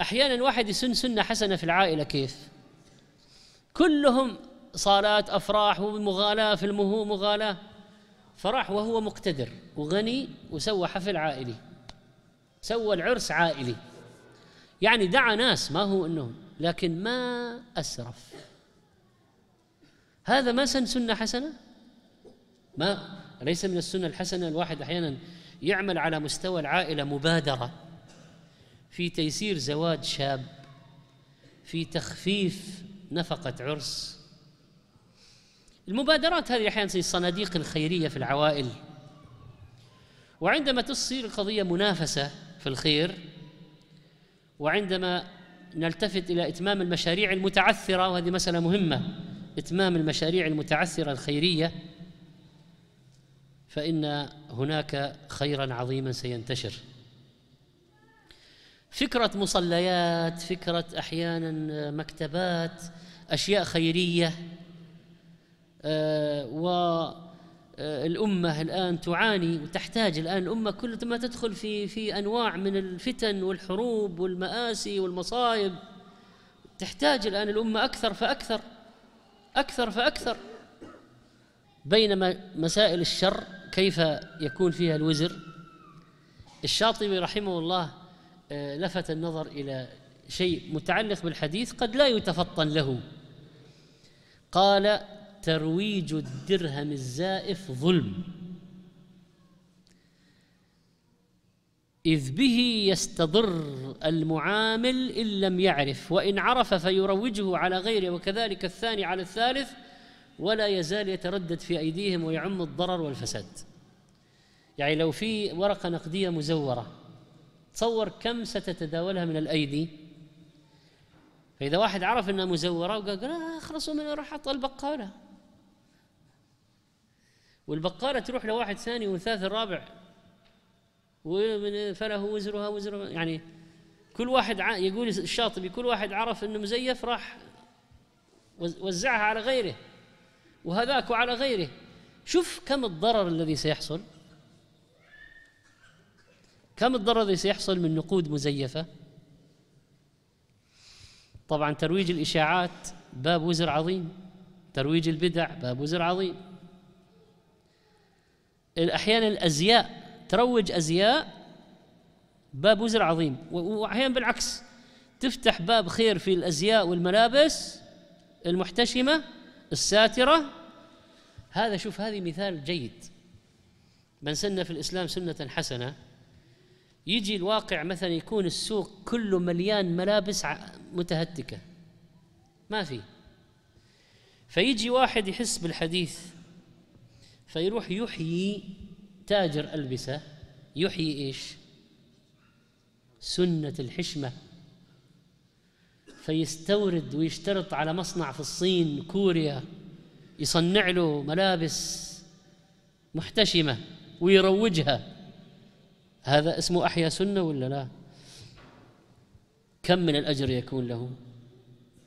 احيانا واحد يسن سنه حسنه في العائله كيف كلهم صالات افراح ومغالاه في المهو مغالاه فراح وهو مقتدر وغني وسوى حفل عائلي سوى العرس عائلي يعني دعا ناس ما هو انه لكن ما اسرف هذا ما سن سنه حسنه ما ليس من السنه الحسنه الواحد احيانا يعمل على مستوى العائله مبادره في تيسير زواج شاب في تخفيف نفقه عرس المبادرات هذه احيانا زي الصناديق الخيريه في العوائل وعندما تصير القضيه منافسه في الخير وعندما نلتفت الى اتمام المشاريع المتعثره وهذه مساله مهمه اتمام المشاريع المتعثره الخيريه فان هناك خيرا عظيما سينتشر فكره مصليات فكره احيانا مكتبات اشياء خيريه آه، والأمة الآن تعاني وتحتاج الآن الأمة كل ما تدخل في في أنواع من الفتن والحروب والمآسي والمصائب تحتاج الآن الأمة أكثر فأكثر أكثر فأكثر بينما مسائل الشر كيف يكون فيها الوزر الشاطبي رحمه الله آه، لفت النظر إلى شيء متعلق بالحديث قد لا يتفطن له قال ترويج الدرهم الزائف ظلم إذ به يستضر المعامل إن لم يعرف وإن عرف فيروجه على غيره وكذلك الثاني على الثالث ولا يزال يتردد في أيديهم ويعم الضرر والفساد يعني لو في ورقة نقدية مزورة تصور كم ستتداولها من الأيدي فإذا واحد عرف أنها مزورة وقال آه، خلصوا منها راح البقالة والبقالة تروح لواحد ثاني وثالث الرابع فله وزرها وزر يعني كل واحد يقول الشاطبي كل واحد عرف انه مزيف راح وزعها على غيره وهذاك وعلى غيره شوف كم الضرر الذي سيحصل كم الضرر الذي سيحصل من نقود مزيفة طبعا ترويج الإشاعات باب وزر عظيم ترويج البدع باب وزر عظيم احيانا الازياء تروج ازياء باب وزر عظيم واحيانا بالعكس تفتح باب خير في الازياء والملابس المحتشمه الساتره هذا شوف هذه مثال جيد من سن في الاسلام سنه حسنه يجي الواقع مثلا يكون السوق كله مليان ملابس متهتكه ما في فيجي واحد يحس بالحديث فيروح يحيي تاجر ألبسة يحيي إيش سنة الحشمة فيستورد ويشترط على مصنع في الصين كوريا يصنع له ملابس محتشمة ويروجها هذا اسمه أحيا سنة ولا لا كم من الأجر يكون له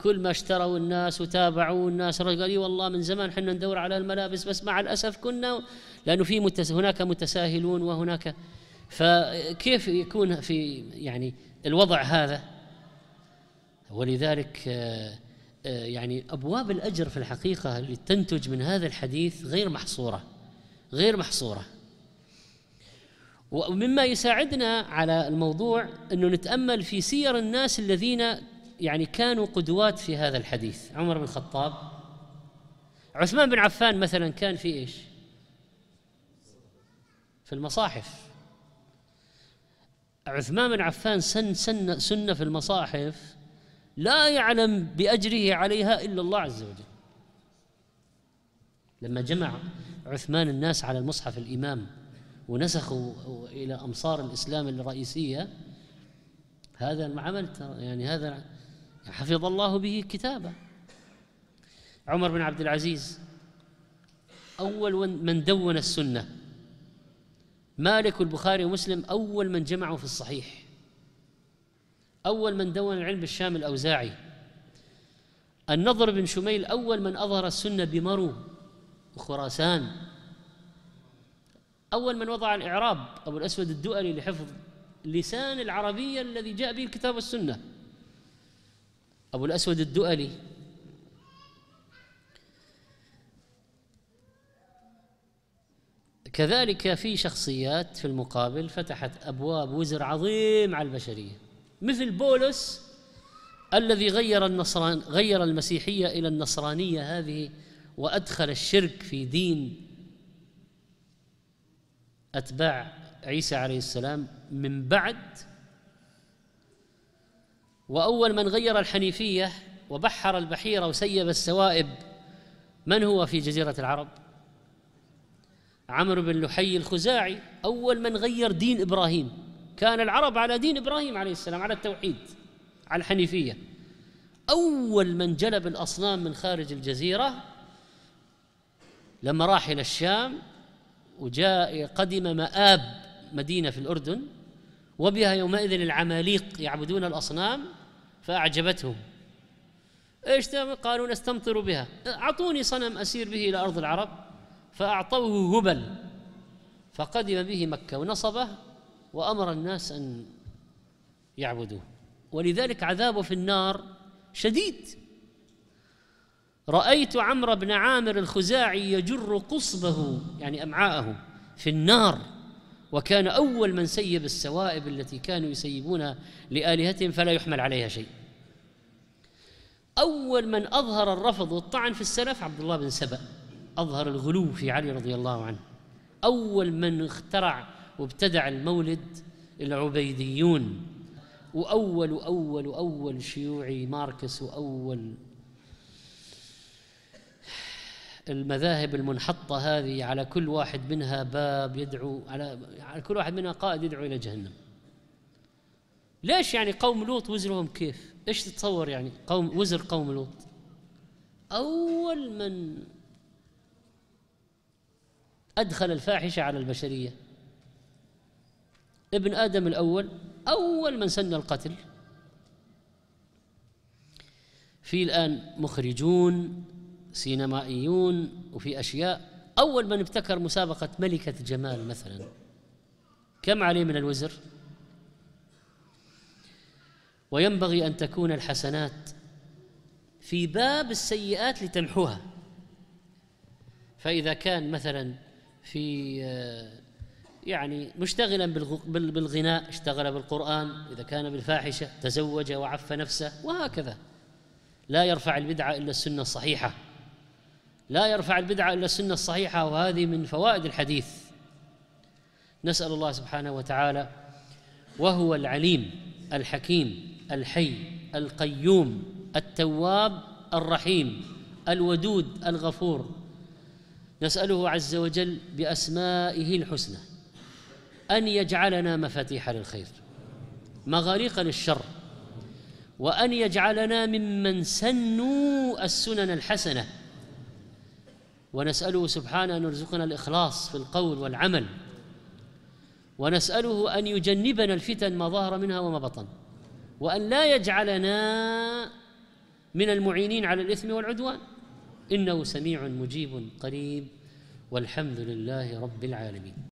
كل ما اشتروا الناس وتابعوا الناس قال اي والله من زمان حنا ندور على الملابس بس مع الاسف كنا لانه في متس... هناك متساهلون وهناك فكيف يكون في يعني الوضع هذا ولذلك آه، آه، يعني ابواب الاجر في الحقيقه اللي تنتج من هذا الحديث غير محصوره غير محصوره ومما يساعدنا على الموضوع انه نتامل في سير الناس الذين يعني كانوا قدوات في هذا الحديث عمر بن الخطاب عثمان بن عفان مثلا كان في ايش في المصاحف عثمان بن عفان سن سنة, سنة في المصاحف لا يعلم بأجره عليها إلا الله عز وجل لما جمع عثمان الناس على المصحف الإمام ونسخوا إلى أمصار الإسلام الرئيسية هذا العمل يعني هذا حفظ الله به كتابه عمر بن عبد العزيز أول من دون السنة مالك والبخاري ومسلم أول من جمعوا في الصحيح أول من دون العلم بالشام الأوزاعي النضر بن شميل أول من أظهر السنة بمرو وخراسان أول من وضع الإعراب أبو الأسود الدؤلي لحفظ لسان العربية الذي جاء به الكتاب والسنة أبو الأسود الدؤلي كذلك في شخصيات في المقابل فتحت أبواب وزر عظيم على البشرية مثل بولس الذي غير النصران غير المسيحية إلى النصرانية هذه وأدخل الشرك في دين أتباع عيسى عليه السلام من بعد واول من غير الحنيفيه وبحر البحيره وسيب السوائب من هو في جزيره العرب عمرو بن لحي الخزاعي اول من غير دين ابراهيم كان العرب على دين ابراهيم عليه السلام على التوحيد على الحنيفيه اول من جلب الاصنام من خارج الجزيره لما راح الى الشام وجاء قدم مآب مدينه في الاردن وبها يومئذ العماليق يعبدون الأصنام فأعجبتهم إيش قالوا نستمطر بها أعطوني صنم أسير به إلى أرض العرب فأعطوه هبل فقدم به مكة ونصبه وأمر الناس أن يعبدوه ولذلك عذابه في النار شديد رأيت عمرو بن عامر الخزاعي يجر قصبه يعني أمعاءه في النار وكان أول من سيب السوائب التي كانوا يسيبونها لآلهتهم فلا يحمل عليها شيء أول من أظهر الرفض والطعن في السلف عبد الله بن سبأ أظهر الغلو في علي رضي الله عنه أول من اخترع وابتدع المولد العبيديون وأول وأول وأول شيوعي ماركس وأول المذاهب المنحطة هذه على كل واحد منها باب يدعو على, على كل واحد منها قائد يدعو إلى جهنم ليش يعني قوم لوط وزرهم كيف ايش تتصور يعني قوم وزر قوم لوط أول من أدخل الفاحشة على البشرية ابن آدم الأول أول من سن القتل في الآن مخرجون سينمائيون وفي أشياء أول من ابتكر مسابقة ملكة جمال مثلا كم عليه من الوزر وينبغي أن تكون الحسنات في باب السيئات لتمحوها فإذا كان مثلا في آه، يعني مشتغلا بالغناء اشتغل بالقرآن إذا كان بالفاحشة تزوج وعف نفسه وهكذا لا يرفع البدعة إلا السنة الصحيحة لا يرفع البدعة إلا السنة الصحيحة وهذه من فوائد الحديث نسأل الله سبحانه وتعالى وهو العليم الحكيم الحي القيوم التواب الرحيم الودود الغفور نسأله عز وجل بأسمائه الحسنى أن يجعلنا مفاتيح للخير مغاريق للشر وأن يجعلنا ممن سنوا السنن الحسنه ونسأله سبحانه أن يرزقنا الإخلاص في القول والعمل ونسأله أن يجنبنا الفتن ما ظهر منها وما بطن وأن لا يجعلنا من المعينين على الإثم والعدوان إنه سميع مجيب قريب والحمد لله رب العالمين